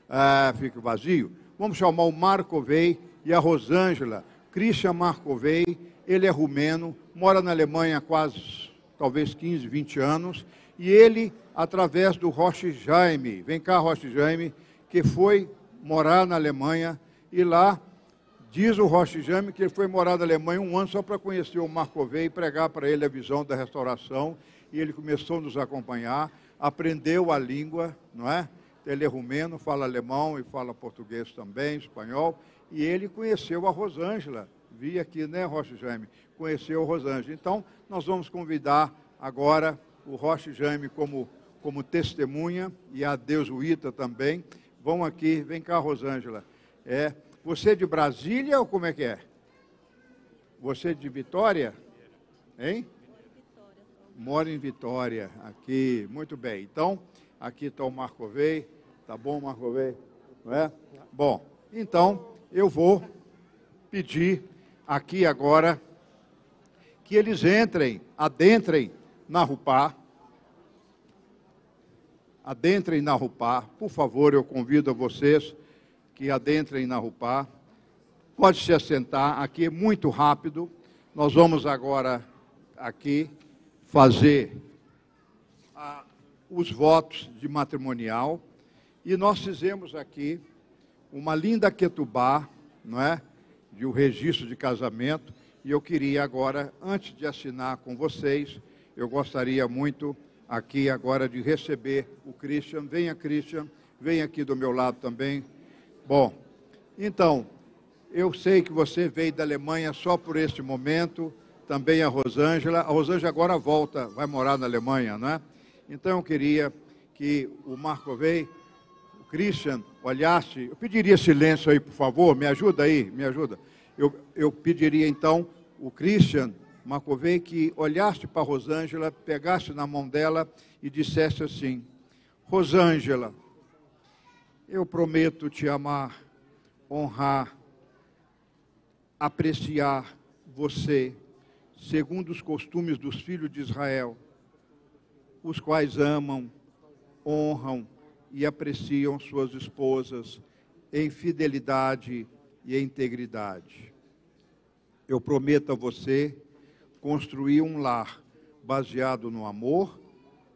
Ah, fique vazio. Vamos chamar o Marcovei e a Rosângela. Christian Marcovei, ele é rumeno, mora na Alemanha há quase, talvez 15, 20 anos, e ele através do Roche Jaime. Vem cá, Roche Jaime, que foi morar na Alemanha e lá diz o Roche Jaime que ele foi morar na Alemanha um ano só para conhecer o Marcovei e pregar para ele a visão da restauração. E ele começou a nos acompanhar, aprendeu a língua, não é? Ele é rumeno, fala alemão e fala português também, espanhol. E ele conheceu a Rosângela. Vi aqui, né, Roche Jaime? Conheceu a Rosângela. Então, nós vamos convidar agora o Roche Jaime como como testemunha, e a Deus Uita também. Vão aqui, vem cá, Rosângela. É, você é de Brasília ou como é que é? Você é de Vitória? Hein? Mora em Vitória, aqui. Muito bem. Então, aqui está o Marco Vei. Tá bom, Marco Vei? Não é? Bom, então eu vou pedir aqui agora que eles entrem, adentrem na RUPAR adentrem na Rupá. Por favor, eu convido a vocês que adentrem na Rupá. Pode se assentar, aqui é muito rápido. Nós vamos agora aqui fazer a, ah, os votos de matrimonial. E nós fizemos aqui uma linda quetubá, não é? De o um registro de casamento. E eu queria agora, antes de assinar com vocês, eu gostaria muito aqui agora de receber o Christian. Venha, Christian, vem aqui do meu lado também. Bom, então, eu sei que você veio da Alemanha só por este momento, também a Rosângela. A Rosângela agora volta, vai morar na Alemanha, né? Então eu queria que o Marco Vei, o Christian, olhasse. Eu pediria silêncio aí, por favor, me ajuda aí, me ajuda. Eu, eu pediria então o Christian Macovei que olhasse para Rosângela, pegasse na mão dela e dissesse assim: Rosângela, eu prometo te amar, honrar, apreciar você, segundo os costumes dos filhos de Israel, os quais amam, honram e apreciam suas esposas em fidelidade e integridade. Eu prometo a você construir um lar baseado no amor,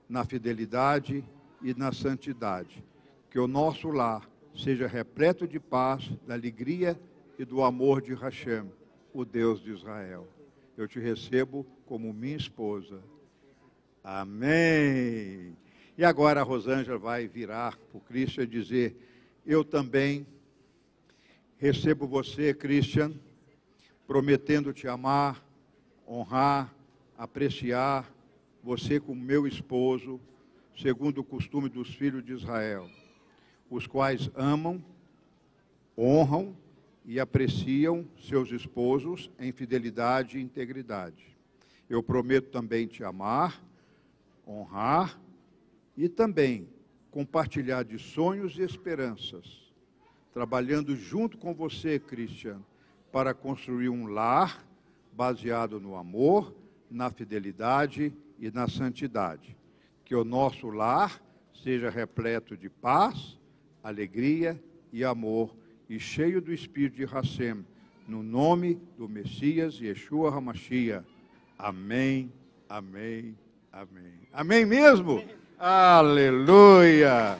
na fidelidade e na santidade. Que o nosso lar seja repleto de paz, da alegria e do amor de Hashem, o Deus de Israel. Eu te recebo como minha esposa. Amém. E agora a Rosângela vai virar para o Christian e dizer: Eu também recebo você, Christian, prometendo te amar, honrar, apreciar você como meu esposo, segundo o costume dos filhos de Israel, os quais amam, honram e apreciam seus esposos em fidelidade e integridade. Eu prometo também te amar, honrar e também compartilhar de sonhos e esperanças, trabalhando junto com você, Christian, para construir um lar baseado no amor, na fidelidade e na santidade. Que o nosso lar seja repleto de paz, alegria e amor e cheio do espírito de Hashem, no nome do Messias Yeshua Hamashia. Amém, amém, amém. Amém mesmo? Aleluia!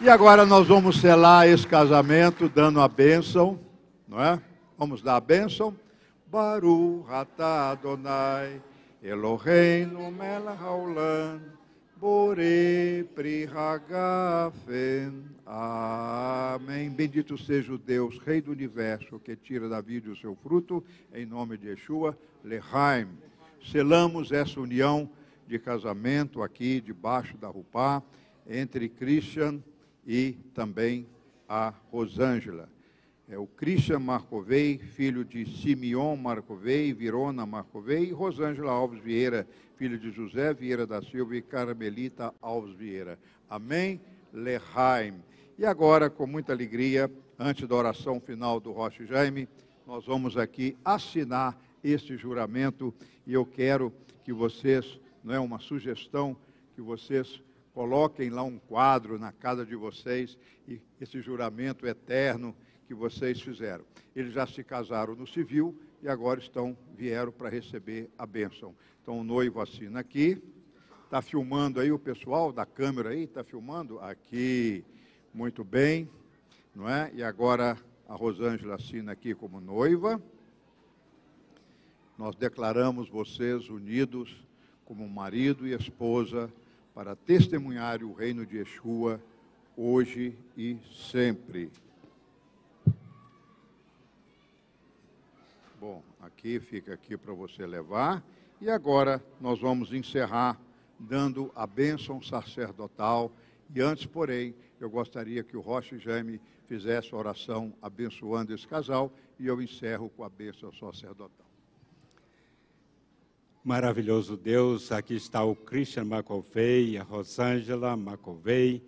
E agora nós vamos selar esse casamento dando a bênção, não é? Vamos dar a bênção. Baru Atah Adonai, Eloheinu Melech Haolam, Bore Amém. Bendito seja o Deus, Rei do Universo, que tira da vida o seu fruto, em nome de Yeshua, Lehaim. Selamos essa união de casamento aqui debaixo da Rupá, entre Christian e também a Rosângela é o Christian Marcovei, filho de Simeon Marcovei, Virona Marcovei, e Rosângela Alves Vieira, filho de José Vieira da Silva e Carmelita Alves Vieira. Amém? Lehaim. E agora, com muita alegria, antes da oração final do Rocha Jaime, nós vamos aqui assinar este juramento e eu quero que vocês, não é uma sugestão, que vocês coloquem lá um quadro na casa de vocês e esse juramento eterno que vocês fizeram. Eles já se casaram no civil e agora estão vieram para receber a bênção. Então o noivo assina aqui. Está filmando aí o pessoal da câmera aí? Está filmando? Aqui. Muito bem. Não é? E agora a Rosângela assina aqui como noiva. Nós declaramos vocês unidos como marido e esposa para testemunhar o reino de Yeshua hoje e sempre. Bom, aqui fica aqui para você levar. E agora nós vamos encerrar dando a bênção sacerdotal. E antes, porém, eu gostaria que o Rocha e Jaime fizesse a oração abençoando esse casal. E eu encerro com a bênção sacerdotal. Maravilhoso Deus, aqui está o Christian Macovei, a Rosângela Macovei.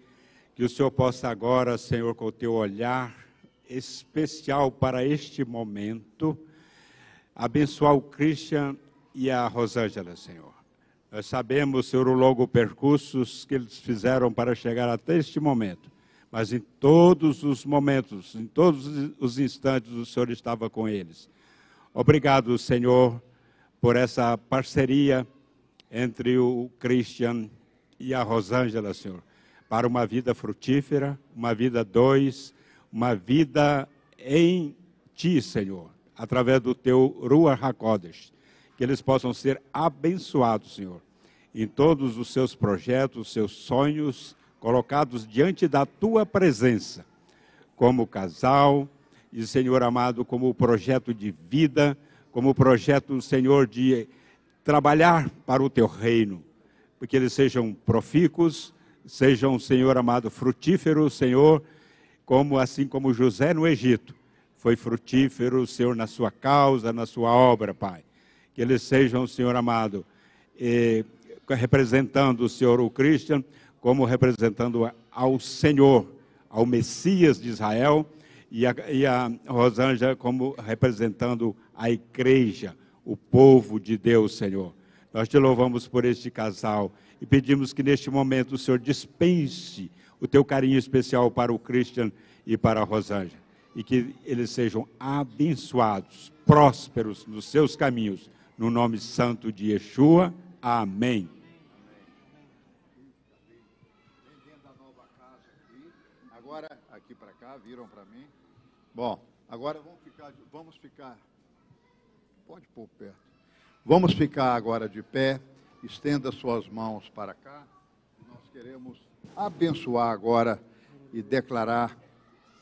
Que o Senhor possa agora, Senhor, com o teu olhar especial para este momento, abençoar o Christian e a Rosângela, Senhor. Nós sabemos, Senhor, o longo percurso que eles fizeram para chegar até este momento. Mas em todos os momentos, em todos os instantes, o Senhor estava com eles. Obrigado, Senhor, por essa parceria entre o Christian e a Rosângela, Senhor, para uma vida frutífera, uma vida dois, uma vida em Ti, Senhor através do teu Ruach HaKodesh. Que eles possam ser abençoados, Senhor, em todos os seus projetos, seus sonhos, colocados diante da tua presença, como casal, e Senhor amado, como projeto de vida, como projeto, Senhor, de trabalhar para o teu reino, porque eles sejam profícuos, sejam, Senhor amado, frutíferos, Senhor, como assim como José no Egito, foi frutífero o Senhor na sua causa, na sua obra, Pai. Que eles sejam, Senhor amado, representando o Senhor, o Christian, como representando ao Senhor, ao Messias de Israel, e a, e a Rosângela como representando a igreja, o povo de Deus, Senhor. Nós te louvamos por este casal e pedimos que neste momento o Senhor dispense o teu carinho especial para o Christian e para a Rosângela e que eles sejam abençoados, prósperos nos seus caminhos. No nome santo de Yeshua. Amém. Agora, aqui para cá, viram para mim? Bom, agora vamos ficar, vamos ficar. Pode pôr perto. Vamos ficar agora de pé. Estenda suas mãos para cá. Nós queremos abençoar agora e declarar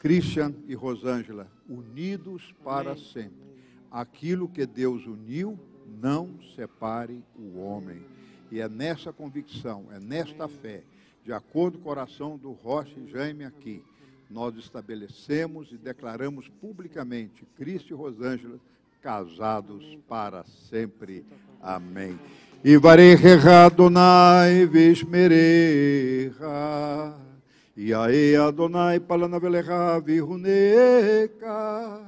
Christian e Rosângela, unidos para Amém. sempre. Aquilo que Deus uniu, não separe o homem. E é nessa convicção, é nesta fé, de acordo com o coração do Rocha e Jaime aqui, nós estabelecemos e declaramos publicamente Cristo e Rosângela casados para sempre. Amém. Ivareha Donai mereja. Iae Adonai palanavelecha para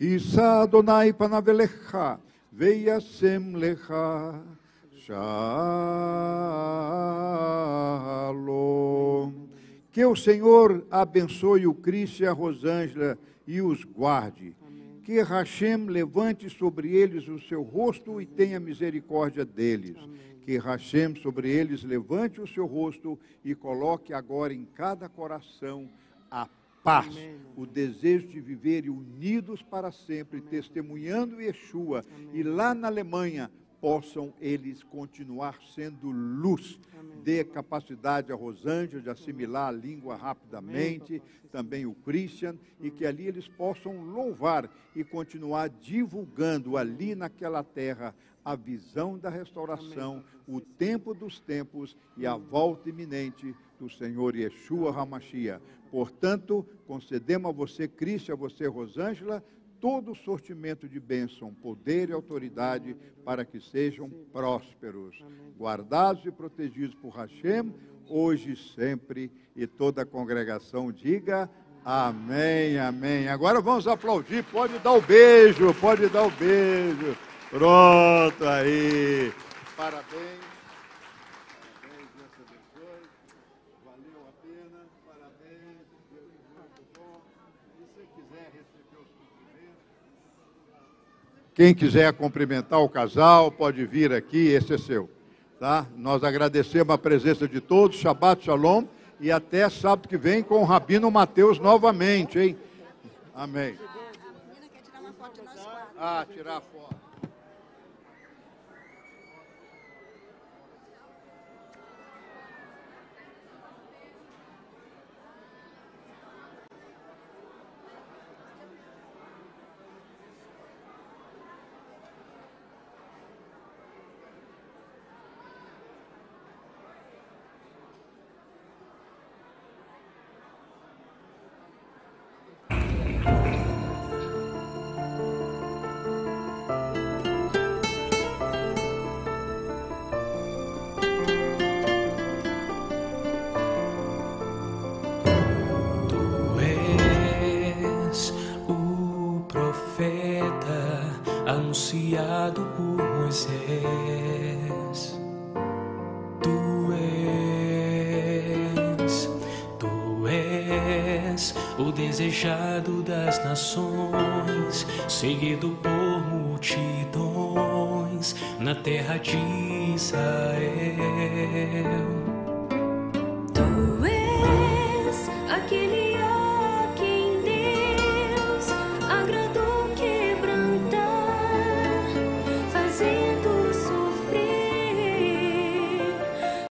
Isa Adonai panavelecha sem lecha. Shalom. Que o Senhor abençoe o Cristo e a Rosângela e os guarde que Hashem levante sobre eles o seu rosto e tenha misericórdia deles. Que Hashem sobre eles levante o seu rosto e coloque agora em cada coração a paz, Amém. o desejo de viver unidos para sempre, Amém. testemunhando Yeshua. E lá na Alemanha, possam eles continuar sendo luz. Dê capacidade a Rosângela de assimilar a língua rapidamente, também o Christian, e que ali eles possam louvar e continuar divulgando ali naquela terra a visão da restauração, o tempo dos tempos e a volta iminente do Senhor Yeshua Hamashia. Portanto, concedemos a você, Cristo, a você, Rosângela, todo sortimento de bênção, poder e autoridade para que sejam prósperos, guardados e protegidos por Hashem, hoje, sempre, e toda a congregação diga amém, amém. Agora vamos aplaudir, pode dar o um beijo, pode dar o um beijo. Pronto aí. Parabéns. Quem quiser cumprimentar o casal, pode vir aqui, esse é seu. Tá? Nós agradecemos a presença de todos, Shabbat Shalom, e até sábado que vem com o Rabino Mateus novamente, hein? Amém. Ah, tirar a foto. morrendo por multidões na terra de Israel.